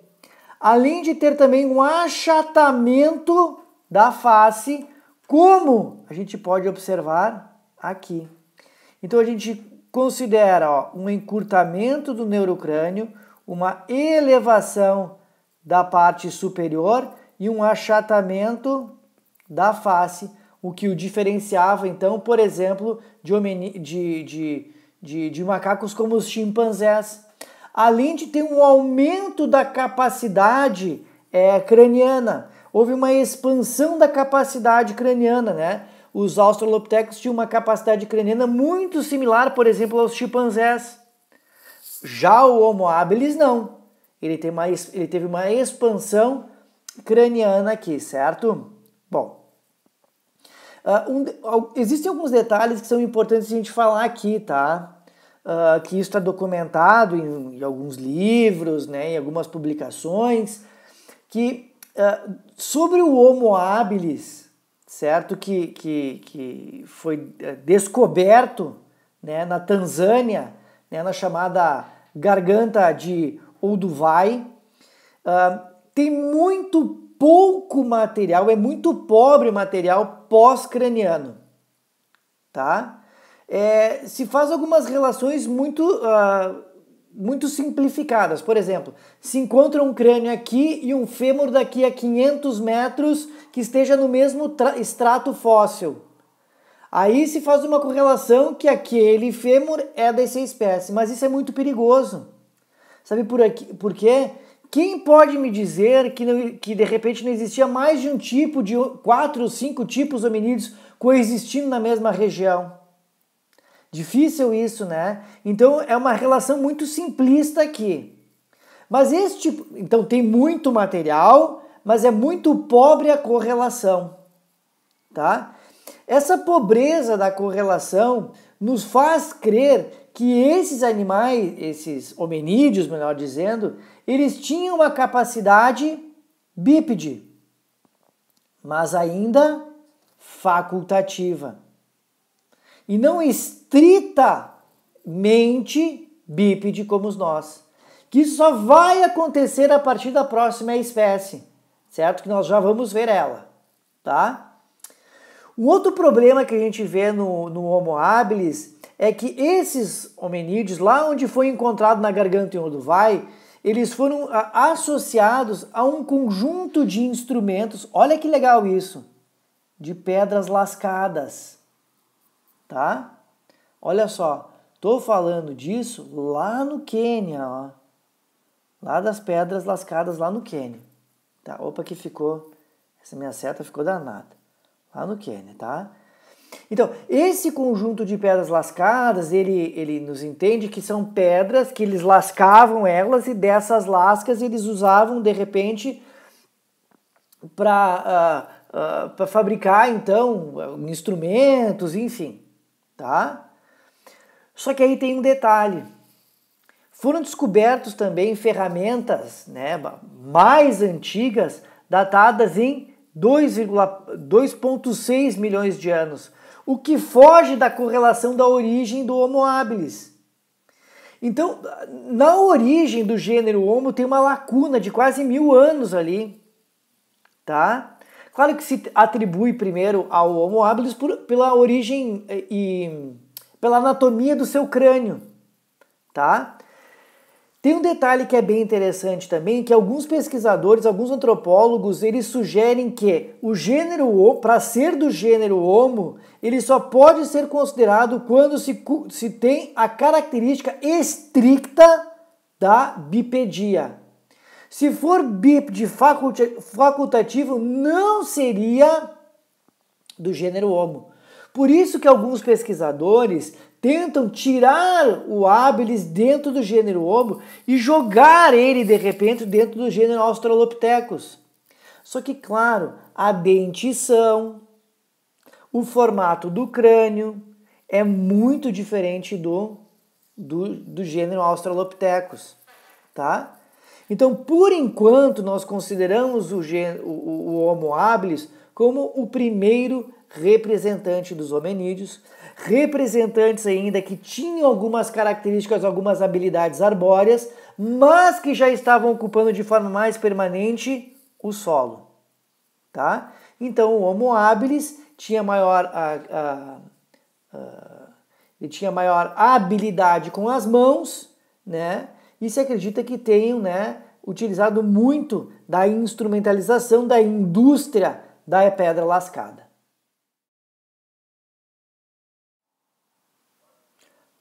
Além de ter também um achatamento da face, como a gente pode observar aqui. Então a gente considera ó, um encurtamento do neurocrânio, uma elevação da parte superior e um achatamento da face, o que o diferenciava, então, por exemplo, de, de, de de, de macacos como os chimpanzés. Além de ter um aumento da capacidade é, craniana, houve uma expansão da capacidade craniana, né? Os australopithecus tinham uma capacidade craniana muito similar, por exemplo, aos chimpanzés. Já o Homo habilis não. Ele, tem mais, ele teve uma expansão craniana aqui, certo? Bom, Uh, um, existem alguns detalhes que são importantes a gente falar aqui, tá? Uh, que isso está documentado em, em, alguns livros, né, em algumas publicações, que uh, sobre o Homo habilis, certo, que, que, que foi eh, descoberto né, na Tanzânia, né, na chamada Garganta de Olduvai, uh, tem muito pouco material, é muito pobre o material pós-craniano, tá? É, se faz algumas relações muito, uh, muito simplificadas. Por exemplo, se encontra um crânio aqui e um fêmur daqui a 500 metros que esteja no mesmo extrato fóssil. Aí se faz uma correlação que aquele fêmur é dessa espécie, mas isso é muito perigoso. Sabe por, aqui, por quê? Quem pode me dizer que, não, que de repente não existia mais de um tipo de quatro ou cinco tipos hominídeos coexistindo na mesma região? Difícil isso, né? Então é uma relação muito simplista aqui. Mas este, tipo, então tem muito material, mas é muito pobre a correlação, tá? Essa pobreza da correlação nos faz crer que esses animais, esses hominídeos, melhor dizendo, eles tinham uma capacidade bípede, mas ainda facultativa. E não estritamente bípede como nós. Que isso só vai acontecer a partir da próxima espécie, certo? Que nós já vamos ver ela, tá? Um outro problema que a gente vê no, no Homo habilis é que esses hominídeos, lá onde foi encontrado na garganta e onde vai, eles foram ah, associados a um conjunto de instrumentos. Olha que legal isso. De pedras lascadas. Tá? Olha só, tô falando disso lá no Quênia, ó. Lá das pedras lascadas lá no Quênia. Tá? Opa que ficou essa minha seta ficou danada. Lá no Quênia, tá? Então, esse conjunto de pedras lascadas, ele, ele nos entende que são pedras que eles lascavam elas e dessas lascas eles usavam de repente para uh, ah, uh, ah, para fabricar então instrumentos, enfim, tá? Só que aí tem um detalhe. Foram descobertos também ferramentas, né, mais antigas, datadas em 2,6 milhões de anos o que foge da correlação da origem do Homo habilis. Então, na origem do gênero Homo tem uma lacuna de quase mil anos ali, tá? Claro que se atribui primeiro ao Homo habilis por, pela origem e, eh, e pela anatomia do seu crânio, tá? Tem um detalhe que é bem interessante também, que alguns pesquisadores, alguns antropólogos, eles sugerem que o gênero para ser do gênero homo, ele só pode ser considerado quando se, se tem a característica estricta da bipedia. Se for bip de facultativo, não seria do gênero homo. Por isso que alguns pesquisadores tentam tirar o habilis dentro do gênero Homo e jogar ele de repente dentro do gênero Australopithecus. Só que, claro, a dentição, o formato do crânio é muito diferente do, do, do gênero Australopithecus, tá? Então, por enquanto, nós consideramos o, gênero, o, o Homo habilis como o primeiro representante dos hominídeos, representantes ainda que tinham algumas características, algumas habilidades arbóreas, mas que já estavam ocupando de forma mais permanente o solo. Tá? Então, o Homo habilis tinha maior, a, a, a, ele tinha maior habilidade com as mãos, né? e se acredita que tenham né, utilizado muito da instrumentalização da indústria da pedra lascada.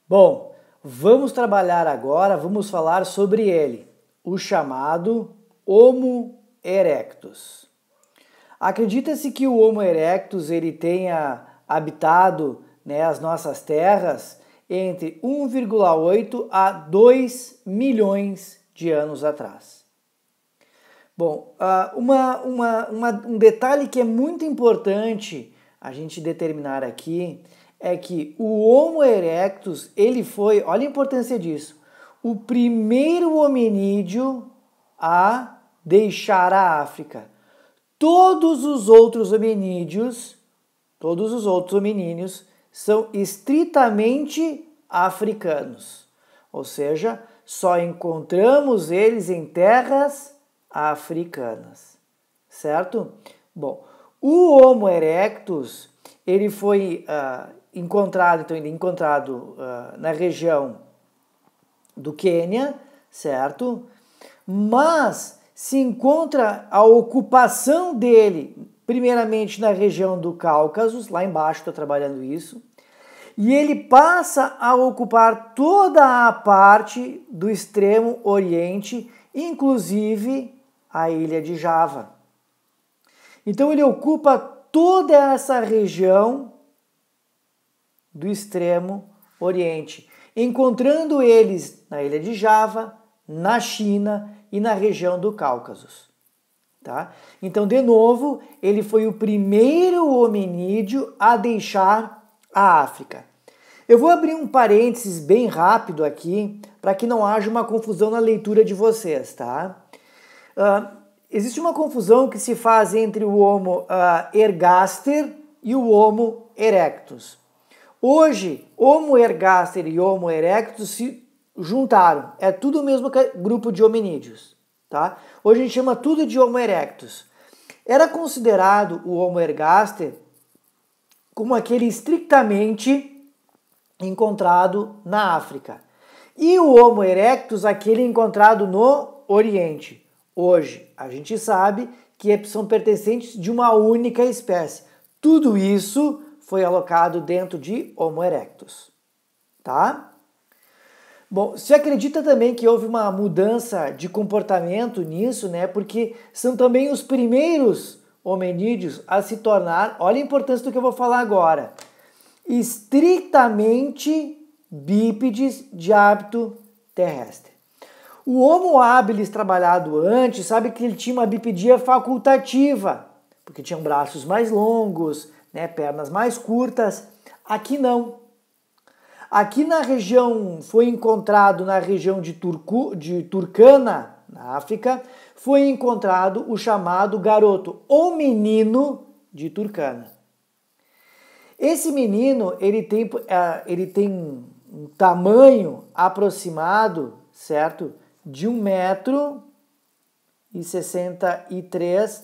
Bom, vamos trabalhar agora, vamos falar sobre ele, o chamado Homo erectus. Acredita-se que o Homo erectus ele tenha habitado né, as nossas terras entre 1,8 a 2 milhões de anos atrás. Bom, ah, uma, uma, uma, um detalhe que é muito importante a gente determinar aqui é que o Homo erectus, ele foi, olha a importância disso, o primeiro hominídeo a deixar a África. Todos os outros hominídeos, todos os outros hominídeos são estritamente africanos. Ou seja, só encontramos eles em terras africanas. Certo? Bom, o Homo erectus, ele foi ah, encontrado, então ele é encontrado uh, na região do Quênia, certo? Mas se encontra a ocupação dele, primeiramente na região do Cáucaso, lá embaixo estou tá trabalhando isso, e ele passa a ocupar toda a parte do extremo oriente, inclusive a ilha de Java. Então ele ocupa toda essa região do extremo Oriente, encontrando eles na ilha de Java, na China e na região do Cáucaso. Tá? Então, de novo, ele foi o primeiro hominídeo a deixar a África. Eu vou abrir um parênteses bem rápido aqui, para que não haja uma confusão na leitura de vocês, tá? Uh, existe uma confusão que se faz entre o Homo uh, ergaster e o Homo erectus. Hoje, Homo ergaster e Homo erectus se juntaram. É tudo o mesmo grupo de hominídeos. Tá? Hoje a gente chama tudo de Homo erectus. Era considerado o Homo ergaster como aquele estritamente encontrado na África. E o Homo erectus, aquele encontrado no Oriente. Hoje, a gente sabe que são pertencentes de uma única espécie. Tudo isso foi alocado dentro de Homo erectus, tá? Bom, se acredita também que houve uma mudança de comportamento nisso, né? Porque são também os primeiros hominídeos a se tornar, olha a importância do que eu vou falar agora, estritamente bípedes de hábito terrestre. O Homo habilis trabalhado antes, sabe que ele tinha uma bipedia facultativa, porque tinha braços mais longos, né, pernas mais curtas. Aqui não. Aqui na região, foi encontrado na região de, Turcu, de Turcana, na África, foi encontrado o chamado garoto ou menino de Turcana. Esse menino, ele tem, é, ele tem um tamanho aproximado, certo? De 163 metro e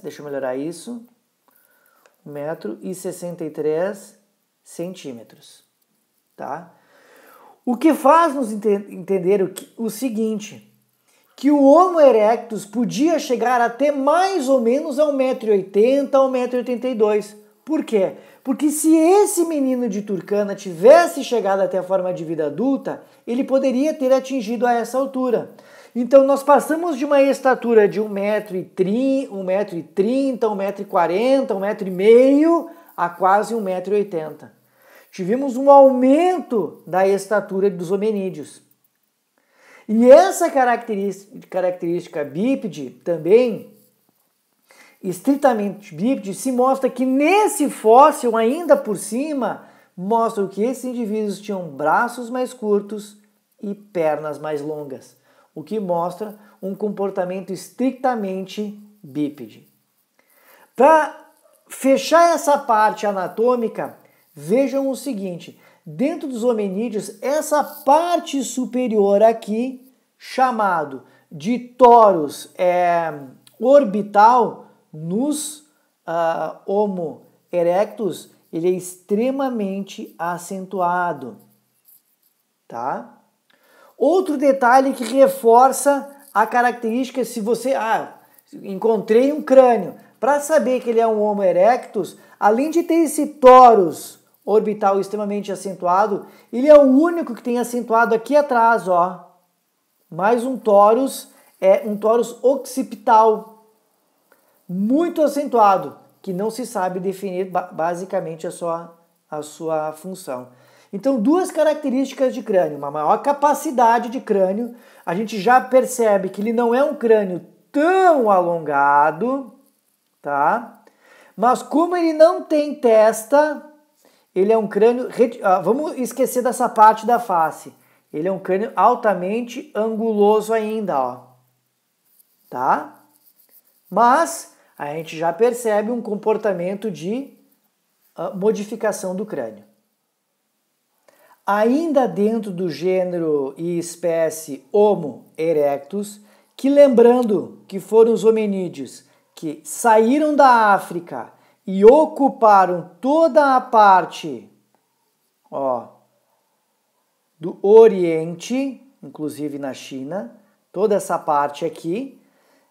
deixa eu melhorar isso, metro e centímetros, tá? O que faz nos entender o, que, o seguinte, que o Homo erectus podia chegar até mais ou menos a 1,80m, 1,82m. Por quê? Porque se esse menino de Turcana tivesse chegado até a forma de vida adulta, ele poderia ter atingido a essa altura. Então nós passamos de uma estatura de 1,30m, 1,30m, 1,40m, 1,5m a quase 1,80m. Tivemos um aumento da estatura dos hominídeos. E essa característica, bípede também, estritamente bípede, se mostra que nesse fóssil, ainda por cima, mostra que esses indivíduos tinham braços mais curtos e pernas mais longas o que mostra um comportamento estritamente bípede. Para fechar essa parte anatômica, vejam o seguinte: dentro dos hominídeos, essa parte superior aqui, chamado de torus é, orbital, nos uh, ah, Homo erectus, ele é extremamente acentuado, tá? Outro detalhe que reforça a característica, se você. Ah, encontrei um crânio. Para saber que ele é um Homo erectus, além de ter esse torus orbital extremamente acentuado, ele é o único que tem acentuado aqui atrás, ó. Mais um torus, é um torus occipital, muito acentuado, que não se sabe definir basicamente a sua, a sua função. Então, duas características de crânio: uma maior capacidade de crânio. A gente já percebe que ele não é um crânio tão alongado, tá? Mas como ele não tem testa, ele é um crânio. Ah, vamos esquecer dessa parte da face. Ele é um crânio altamente anguloso ainda, ó. Tá? Mas a gente já percebe um comportamento de ah, modificação do crânio ainda dentro do gênero e espécie Homo erectus, que lembrando que foram os hominídeos que saíram da África e ocuparam toda a parte ó, do Oriente, inclusive na China, toda essa parte aqui,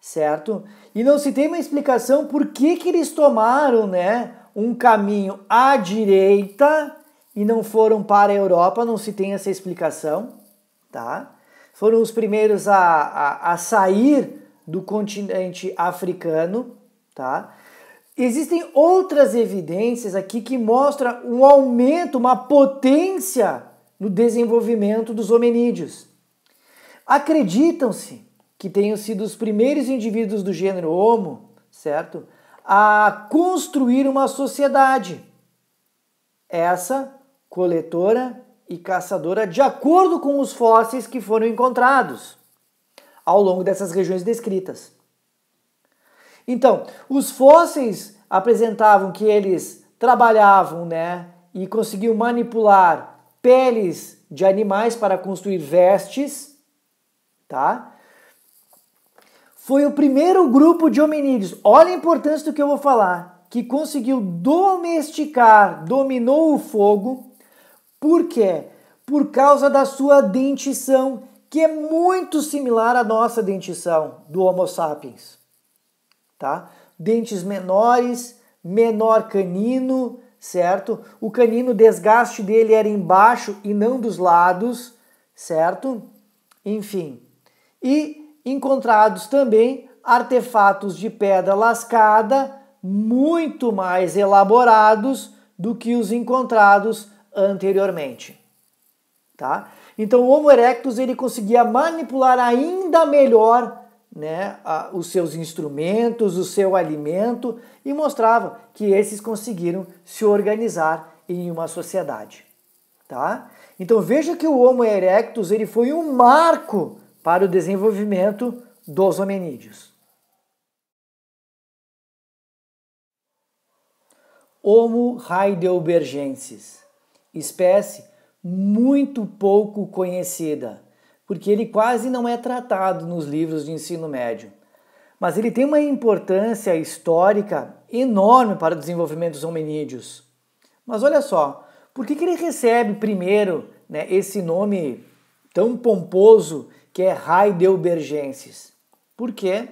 certo? E não se tem uma explicação por que, que eles tomaram né, um caminho à direita e não foram para a Europa, não se tem essa explicação, tá? Foram os primeiros a, a, a sair do continente africano, tá? Existem outras evidências aqui que mostram um aumento, uma potência no desenvolvimento dos hominídeos. Acreditam-se que tenham sido os primeiros indivíduos do gênero Homo, certo? A construir uma sociedade. Essa coletora e caçadora de acordo com os fósseis que foram encontrados ao longo dessas regiões descritas. Então, os fósseis apresentavam que eles trabalhavam, né, e conseguiam manipular peles de animais para construir vestes, tá? Foi o primeiro grupo de hominídeos. Olha a importância do que eu vou falar, que conseguiu domesticar, dominou o fogo por quê? Por causa da sua dentição, que é muito similar à nossa dentição do Homo sapiens. Tá? Dentes menores, menor canino, certo? O canino o desgaste dele era embaixo e não dos lados, certo? Enfim. E encontrados também artefatos de pedra lascada muito mais elaborados do que os encontrados anteriormente. Tá? Então o Homo erectus ele conseguia manipular ainda melhor né, a, os seus instrumentos, o seu alimento e mostrava que esses conseguiram se organizar em uma sociedade. Tá? Então veja que o Homo erectus ele foi um marco para o desenvolvimento dos hominídeos. Homo heidelbergensis espécie muito pouco conhecida, porque ele quase não é tratado nos livros de ensino médio. Mas ele tem uma importância histórica enorme para o desenvolvimento dos hominídeos. Mas olha só, por que, que ele recebe primeiro né, esse nome tão pomposo que é Heidelbergensis? Porque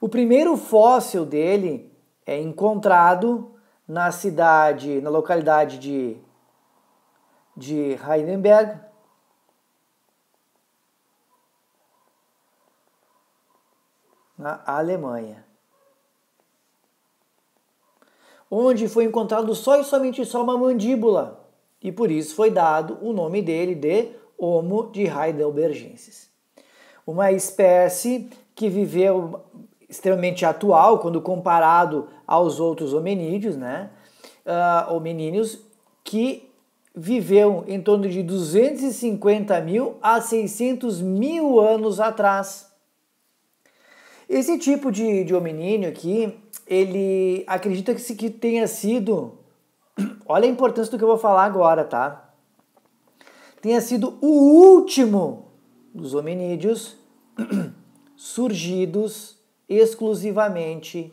o primeiro fóssil dele é encontrado na cidade, na localidade de de Heisenberg. Na Alemanha, onde foi encontrado só e somente só uma mandíbula, e por isso foi dado o nome dele de Homo de Heidelbergensis. Uma espécie que viveu extremamente atual quando comparado aos outros hominídeos, né? Uh, hominídeos que viveu em torno de 250 mil a 600 mil anos atrás. Esse tipo de, de hominíneo aqui, ele acredita que, que tenha sido, olha a importância do que eu vou falar agora, tá? Tenha sido o último dos hominídeos surgidos exclusivamente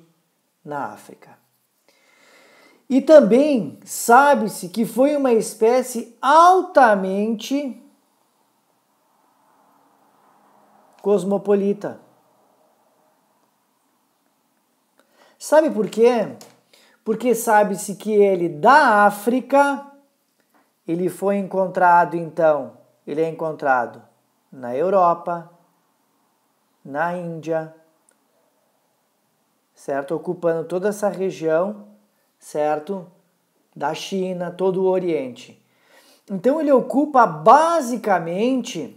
na África. E também sabe-se que foi uma espécie altamente cosmopolita. Sabe por quê? Porque sabe-se que ele é da África, ele foi encontrado então, ele é encontrado na Europa, na Índia, certo? Ocupando toda essa região certo? Da China, todo o Oriente. Então ele ocupa basicamente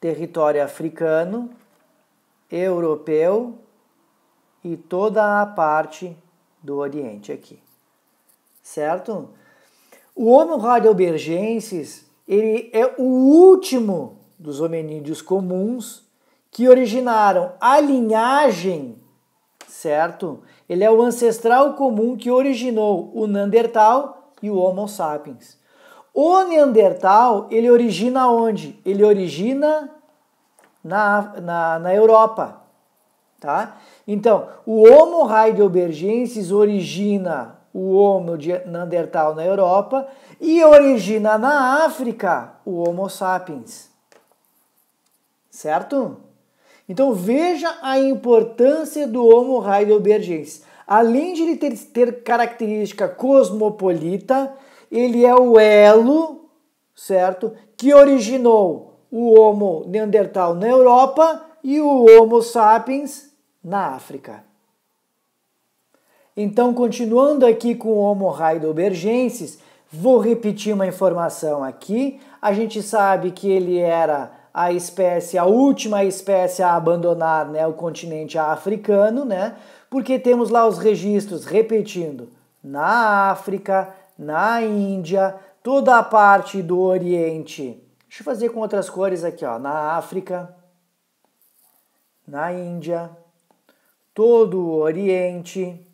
território africano, europeu e toda a parte do Oriente aqui. Certo? O Homo radiobergensis, ele é o último dos hominídeos comuns que originaram a linhagem, certo? Ele é o ancestral comum que originou o Neandertal e o Homo sapiens. O Neandertal, ele origina onde? Ele origina na, na, na Europa, tá? Então, o Homo heidelbergensis origina o Homo de Neandertal na Europa e origina na África o Homo sapiens. Certo? Então veja a importância do Homo heidelbergensis. Além de ele ter, ter característica cosmopolita, ele é o elo, certo, que originou o Homo neandertal na Europa e o Homo sapiens na África. Então, continuando aqui com o Homo heidelbergensis, vou repetir uma informação aqui. A gente sabe que ele era a espécie, a última espécie a abandonar né, o continente africano, né? Porque temos lá os registros repetindo na África, na Índia, toda a parte do Oriente. Deixa eu fazer com outras cores aqui, ó, na África, na Índia, todo o Oriente,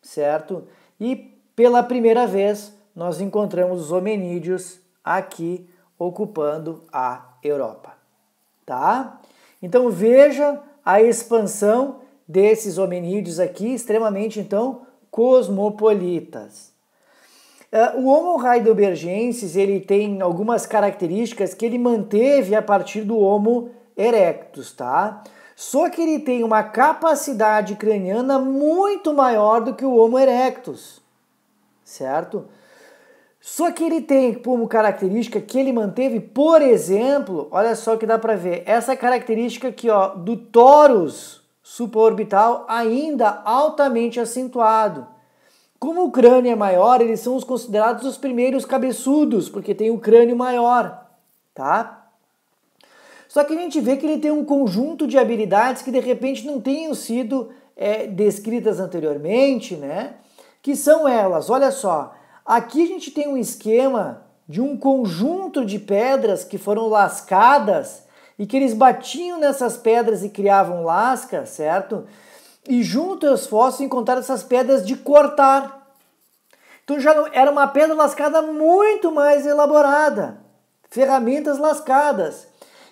certo? E pela primeira vez nós encontramos os hominídeos aqui ocupando a Europa tá? Então veja a expansão desses hominídeos aqui, extremamente então cosmopolitas. É, o Homo heidelbergensis ele tem algumas características que ele manteve a partir do Homo erectus, tá? Só que ele tem uma capacidade craniana muito maior do que o Homo erectus, certo? Só que ele tem como característica que ele manteve, por exemplo, olha só o que dá para ver, essa característica aqui ó, do torus supraorbital ainda altamente acentuado. Como o crânio é maior, eles são os considerados os primeiros cabeçudos, porque tem o crânio maior, tá? Só que a gente vê que ele tem um conjunto de habilidades que de repente não tenham sido é, descritas anteriormente, né? Que são elas, olha só, Aqui a gente tem um esquema de um conjunto de pedras que foram lascadas e que eles batiam nessas pedras e criavam lascas, certo? E junto aos fósseis encontraram essas pedras de cortar. Então já era uma pedra lascada muito mais elaborada, ferramentas lascadas.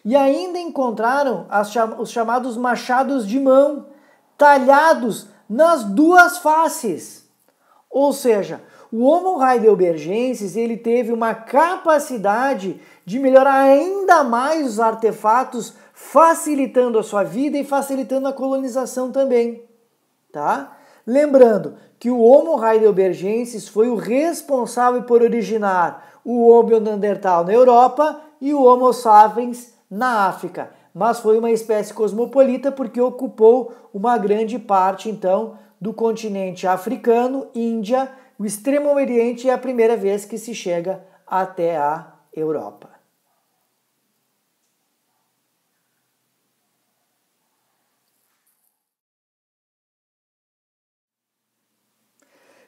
E ainda encontraram as, os chamados machados de mão, talhados nas duas faces. Ou seja, o Homo heidelbergensis ele teve uma capacidade de melhorar ainda mais os artefatos, facilitando a sua vida e facilitando a colonização também, tá? Lembrando que o Homo heidelbergensis foi o responsável por originar o Homo neandertal na Europa e o Homo sapiens na África, mas foi uma espécie cosmopolita porque ocupou uma grande parte então do continente africano, Índia o Extremo Oriente é a primeira vez que se chega até a Europa.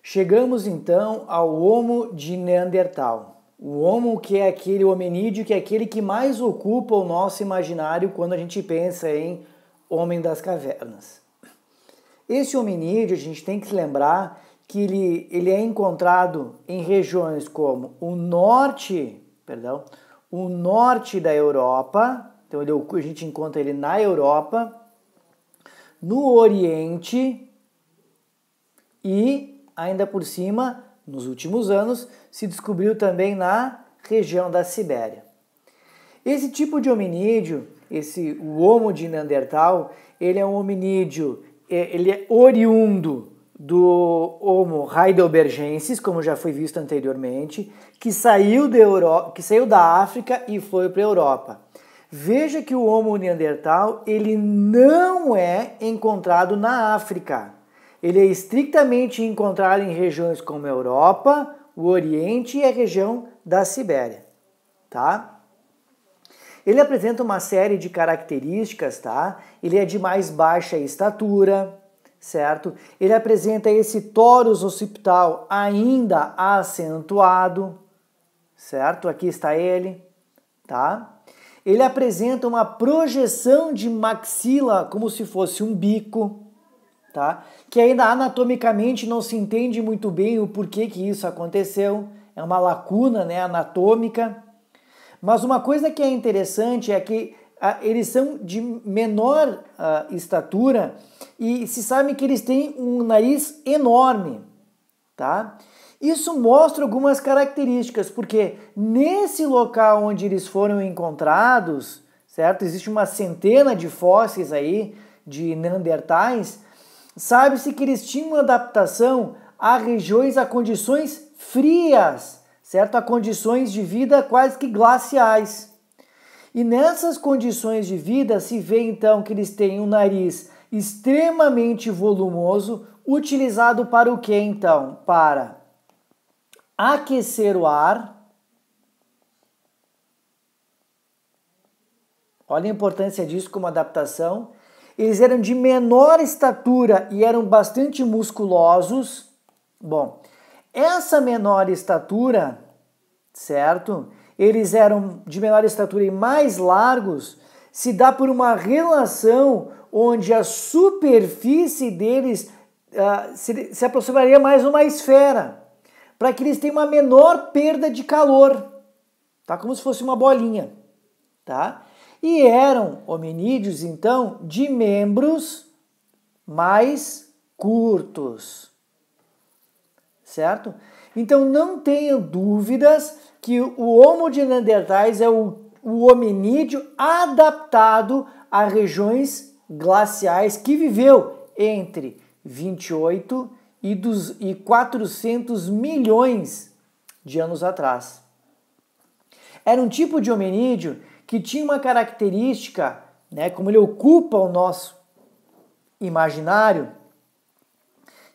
Chegamos então ao Homo de Neandertal. O Homo que é aquele hominídeo que é aquele que mais ocupa o nosso imaginário quando a gente pensa em homem das cavernas. Esse hominídeo, a gente tem que se lembrar que ele, ele é encontrado em regiões como o norte, perdão, o norte da Europa, então ele, a gente encontra ele na Europa, no Oriente e ainda por cima, nos últimos anos, se descobriu também na região da Sibéria. Esse tipo de hominídeo, esse o Homo de Neandertal, ele é um hominídeo, é, ele é oriundo do Homo heidelbergensis, como já foi visto anteriormente, que saiu, de Euro... que saiu da África e foi para a Europa. Veja que o Homo neandertal ele não é encontrado na África. Ele é estritamente encontrado em regiões como a Europa, o Oriente e a região da Sibéria, tá? Ele apresenta uma série de características, tá? Ele é de mais baixa estatura, certo? Ele apresenta esse torus occipital ainda acentuado, certo? Aqui está ele, tá? Ele apresenta uma projeção de maxila como se fosse um bico, tá? Que ainda anatomicamente não se entende muito bem o porquê que isso aconteceu. É uma lacuna, né, anatômica. Mas uma coisa que é interessante é que ah, eles são de menor ah, estatura e se sabe que eles têm um nariz enorme, tá? Isso mostra algumas características, porque nesse local onde eles foram encontrados, certo? Existe uma centena de fósseis aí de neandertais. Sabe-se que eles tinham uma adaptação a regiões a condições frias, certo? A condições de vida quase que glaciais. E nessas condições de vida se vê então que eles têm um nariz extremamente volumoso, utilizado para o que então? Para aquecer o ar. Olha a importância disso como adaptação. Eles eram de menor estatura e eram bastante musculosos. Bom, essa menor estatura, certo? eles eram de menor estatura e mais largos, se dá por uma relação onde a superfície deles uh, se, se aproximaria mais uma esfera, para que eles tenham uma menor perda de calor, tá? Como se fosse uma bolinha, tá? E eram hominídeos, então, de membros mais curtos, certo? Então não tenham dúvidas que o Homo de Neandertais é o, o hominídeo adaptado a regiões glaciais que viveu entre 28 e, dos, e 400 milhões de anos atrás. Era um tipo de hominídeo que tinha uma característica, né, como ele ocupa o nosso imaginário,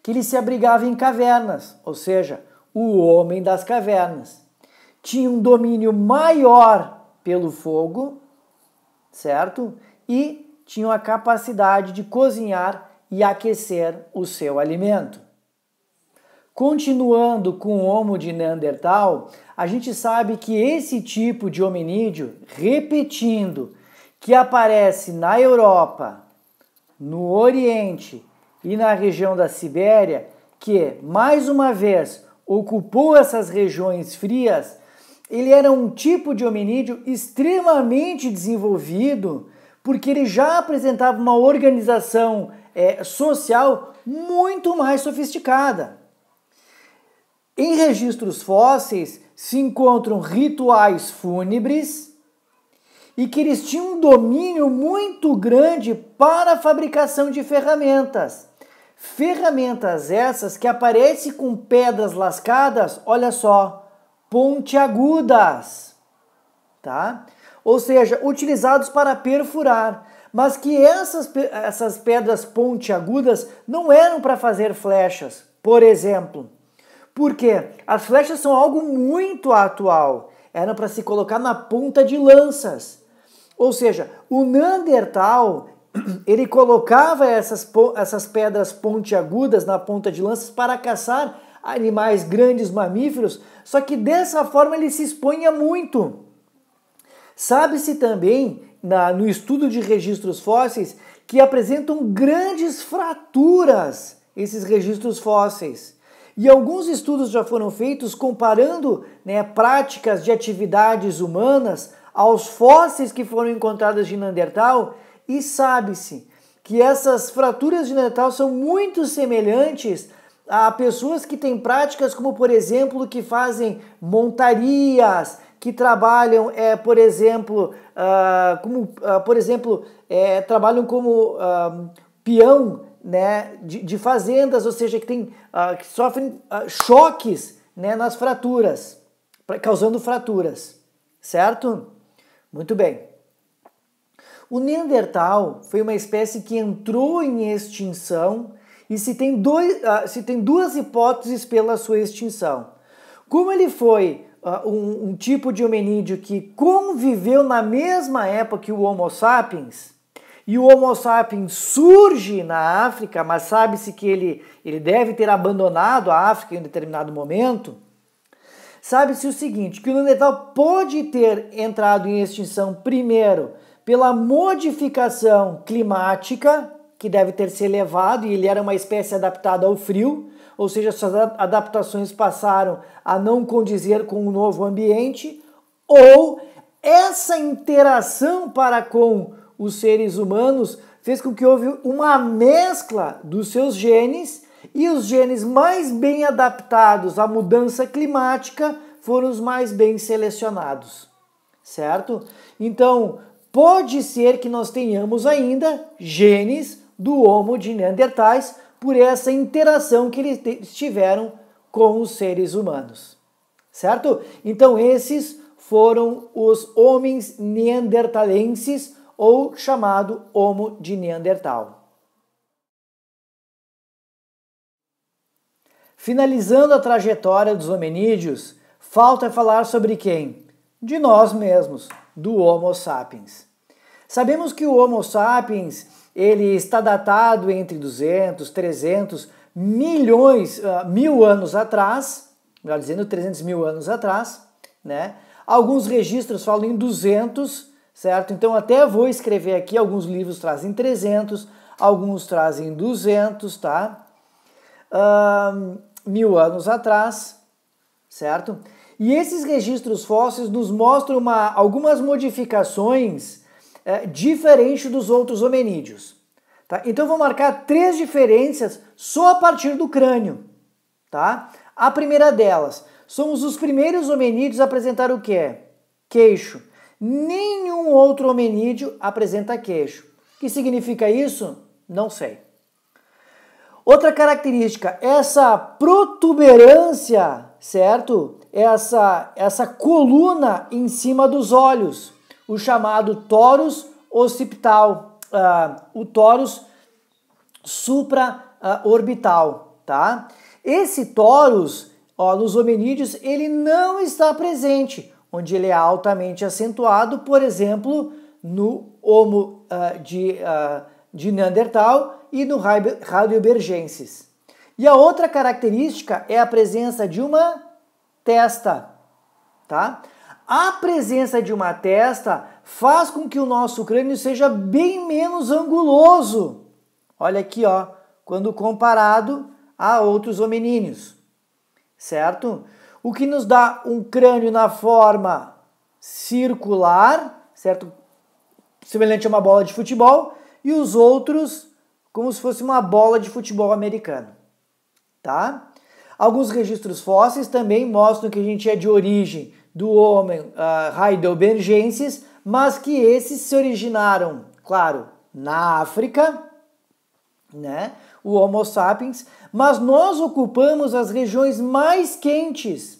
que ele se abrigava em cavernas, ou seja, o homem das cavernas tinha um domínio maior pelo fogo, certo? E tinham a capacidade de cozinhar e aquecer o seu alimento. Continuando com o Homo de Neandertal, a gente sabe que esse tipo de hominídeo, repetindo, que aparece na Europa, no Oriente e na região da Sibéria, que mais uma vez ocupou essas regiões frias, ele era um tipo de hominídeo extremamente desenvolvido, porque ele já apresentava uma organização é, social muito mais sofisticada. Em registros fósseis se encontram rituais fúnebres e que eles tinham um domínio muito grande para a fabricação de ferramentas. Ferramentas essas que aparecem com pedras lascadas, olha só, pontiagudas, tá? Ou seja, utilizados para perfurar, mas que essas, essas pedras pontiagudas não eram para fazer flechas, por exemplo. Porque as flechas são algo muito atual, eram para se colocar na ponta de lanças. Ou seja, o Neandertal ele colocava essas, essas pedras pontiagudas na ponta de lanças para caçar animais, grandes mamíferos, só que dessa forma ele se expõe a muito. Sabe-se também, na, no estudo de registros fósseis, que apresentam grandes fraturas esses registros fósseis. E alguns estudos já foram feitos comparando né, práticas de atividades humanas aos fósseis que foram encontrados de Neandertal e sabe-se que essas fraturas de Neandertal são muito semelhantes Há pessoas que têm práticas como, por exemplo, que fazem montarias, que trabalham, é, por exemplo, uh, como, uh, por exemplo, é, trabalham como uh, peão né, de, de, fazendas, ou seja, que, tem, que sofrem choques né, nas fraturas, causando fraturas, certo? Muito bem. O Neandertal foi uma espécie que entrou em extinção e se tem, dois, uh, se tem duas hipóteses pela sua extinção. Como ele foi uh, um, um, tipo de hominídeo que conviveu na mesma época que o Homo sapiens, e o Homo sapiens surge na África, mas sabe-se que ele, ele deve ter abandonado a África em um determinado momento, sabe-se o seguinte, que o Neandertal pode ter entrado em extinção primeiro pela modificação climática, que deve ter se elevado e ele era uma espécie adaptada ao frio, ou seja, suas adaptações passaram a não condizer com o novo ambiente, ou essa interação para com os seres humanos fez com que houve uma mescla dos seus genes e os genes mais bem adaptados à mudança climática foram os mais bem selecionados, certo? Então, pode ser que nós tenhamos ainda genes do Homo de Neandertais por essa interação que eles tiveram com os seres humanos. Certo? Então, esses foram os homens neandertalenses ou chamado Homo de Neandertal. Finalizando a trajetória dos hominídeos, falta falar sobre quem? De nós mesmos, do Homo sapiens. Sabemos que o Homo sapiens ele está datado entre 200, 300 milhões, uh, mil anos atrás, melhor dizendo, 300 mil anos atrás, né? Alguns registros falam em 200, certo? Então até vou escrever aqui, alguns livros trazem 300, alguns trazem 200, tá? Uh, mil anos atrás, certo? E esses registros fósseis nos mostram uma, algumas modificações é, diferente dos outros hominídeos. Tá? Então eu vou marcar três diferenças só a partir do crânio. Tá? A primeira delas, somos os primeiros hominídeos a apresentar o que? Queixo. Nenhum outro hominídeo apresenta queixo. O que significa isso? Não sei. Outra característica, essa protuberância, certo? Essa, essa coluna em cima dos olhos o chamado torus occipital, uh, o torus supraorbital, tá? Esse torus ó, nos hominídeos ele não está presente, onde ele é altamente acentuado, por exemplo, no homo uh, de, uh, de Neandertal e no Radiobergensis. E a outra característica é a presença de uma testa, tá? A presença de uma testa faz com que o nosso crânio seja bem menos anguloso. Olha aqui, ó, quando comparado a outros hominíneos. Certo? O que nos dá um crânio na forma circular, certo? Semelhante a uma bola de futebol, e os outros como se fosse uma bola de futebol americano. Tá? Alguns registros fósseis também mostram que a gente é de origem do homem uh, ah, Heidelbergensis, mas que esses se originaram, claro, na África, né? O Homo sapiens, mas nós ocupamos as regiões mais quentes,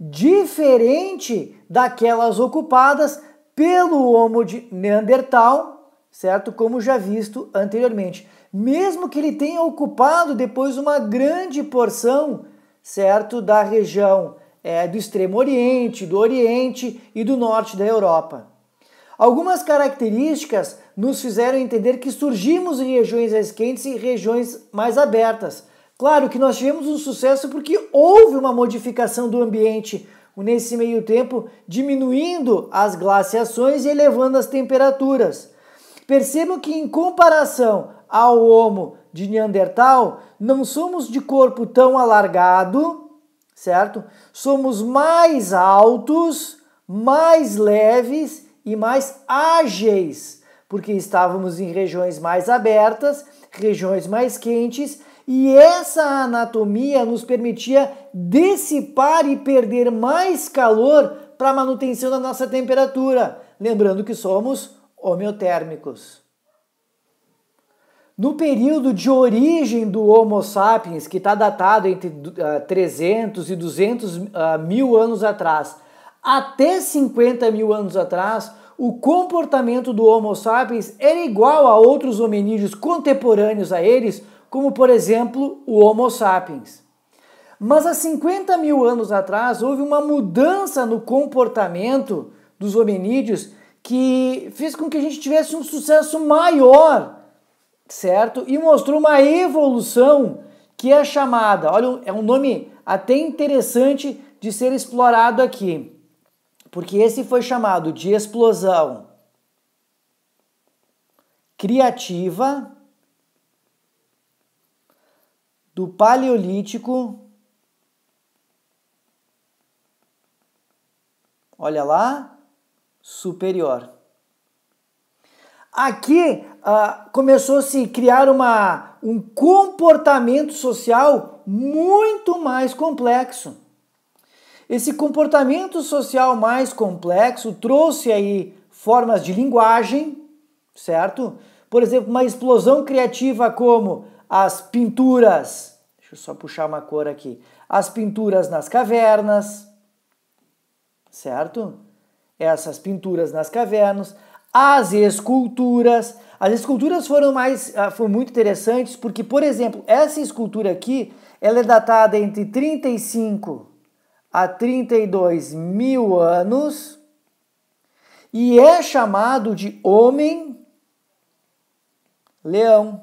diferente daquelas ocupadas pelo Homo de Neandertal, certo? Como já visto anteriormente. Mesmo que ele tenha ocupado depois uma grande porção, certo, da região é, do Extremo Oriente, do Oriente e do Norte da Europa. Algumas características nos fizeram entender que surgimos em regiões mais quentes e regiões mais abertas. Claro que nós tivemos um sucesso porque houve uma modificação do ambiente nesse meio tempo, diminuindo as glaciações e elevando as temperaturas. Percebam que, em comparação ao Homo de Neandertal, não somos de corpo tão alargado, certo? Somos mais altos, mais leves e mais ágeis, porque estávamos em regiões mais abertas, regiões mais quentes, e essa anatomia nos permitia dissipar e perder mais calor para manutenção da nossa temperatura, lembrando que somos homeotérmicos. No período de origem do Homo sapiens, que está datado entre 300 eh, e 200 eh, mil anos atrás, até 50 mil anos atrás, o comportamento do Homo sapiens era igual a outros hominídeos contemporâneos a eles, como por exemplo o Homo sapiens. Mas há 50 mil anos atrás houve uma mudança no comportamento dos hominídeos que fez com que a gente tivesse um sucesso maior certo? E mostrou uma evolução que é chamada, olha, é um nome até interessante de ser explorado aqui, porque esse foi chamado de explosão criativa do Paleolítico. Olha lá, superior aqui uh, ah, começou a se criar uma, um comportamento social muito mais complexo. Esse comportamento social mais complexo trouxe aí formas de linguagem, certo? Por exemplo, uma explosão criativa como as pinturas, deixa eu só puxar uma cor aqui, as pinturas nas cavernas, certo? Essas pinturas nas cavernas, as esculturas. As esculturas foram mais ah, foram muito interessantes porque, por exemplo, essa escultura aqui ela é datada entre 35 a 32 mil anos e é chamado de homem leão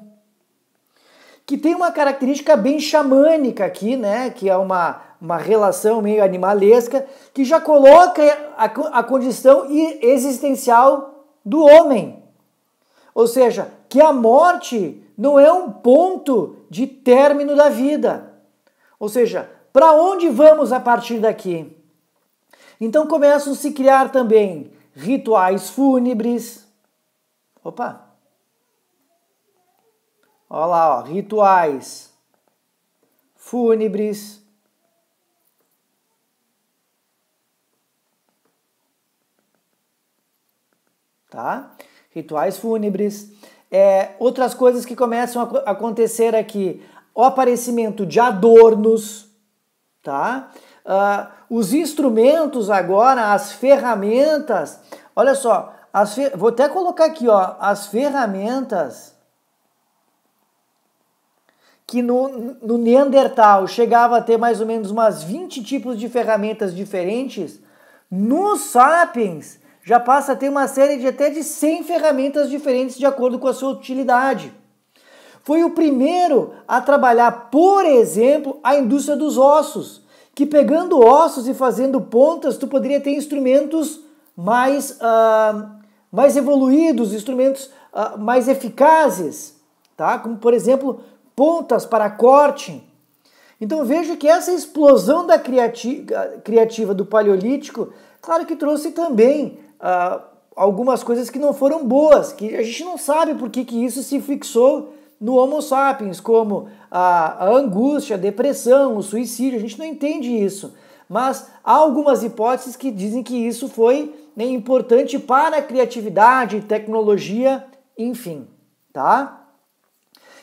que tem uma característica bem xamânica aqui, né? Que é uma, uma relação meio animalesca, que já coloca a, a condição existencial do homem. Ou seja, que a morte não é um ponto de término da vida. Ou seja, para onde vamos a partir daqui? Então começam a se criar também rituais fúnebres. Opa! Olha lá, ó, rituais fúnebres tá? Rituais fúnebres, é, outras coisas que começam a acontecer aqui, o aparecimento de adornos, tá? Uh, os instrumentos agora, as ferramentas, olha só, as fer... vou até colocar aqui, ó, as ferramentas que no, no Neandertal chegava a ter mais ou menos umas 20 tipos de ferramentas diferentes, nos Sapiens já passa a ter uma série de até de 100 ferramentas diferentes de acordo com a sua utilidade. Foi o primeiro a trabalhar, por exemplo, a indústria dos ossos, que pegando ossos e fazendo pontas, tu poderia ter instrumentos mais, uh, mais evoluídos, instrumentos uh, mais eficazes, tá? como por exemplo pontas para corte. Então veja que essa explosão da criativa ah, criativa do Paleolítico, claro que trouxe também ah, algumas coisas que não foram boas, que a gente não sabe por que, que isso se fixou no Homo sapiens, como a, a angústia, a depressão, o suicídio, a gente não entende isso. Mas há algumas hipóteses que dizem que isso foi né, importante para a criatividade, tecnologia, enfim, tá?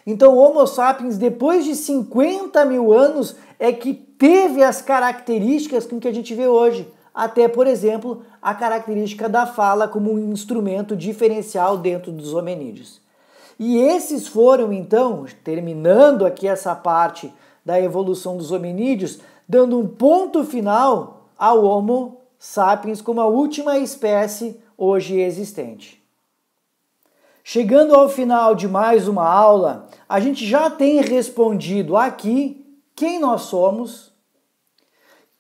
Então, o Homo sapiens, depois de 50 mil anos, é que teve as características com que a gente vê hoje até, por exemplo, a característica da fala como um instrumento diferencial dentro dos hominídeos. E esses foram, então, terminando aqui essa parte da evolução dos hominídeos, dando um ponto final ao Homo sapiens como a última espécie hoje existente. Chegando ao final de mais uma aula, a gente já tem respondido aqui quem nós somos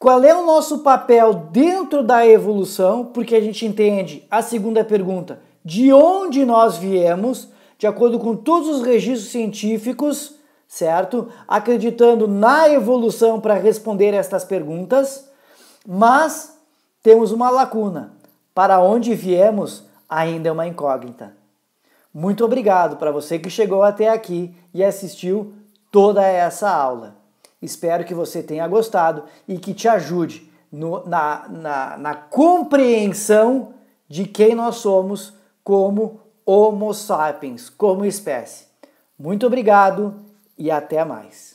qual é o nosso papel dentro da evolução? Porque a gente entende a segunda pergunta, de onde nós viemos, de acordo com todos os registros científicos, certo? Acreditando na evolução para responder estas perguntas, mas temos uma lacuna. Para onde viemos ainda é uma incógnita. Muito obrigado para você que chegou até aqui e assistiu toda essa aula. Espero que você tenha gostado e que te ajude no, na, na, na compreensão de quem nós somos como Homo sapiens, como espécie. Muito obrigado e até mais.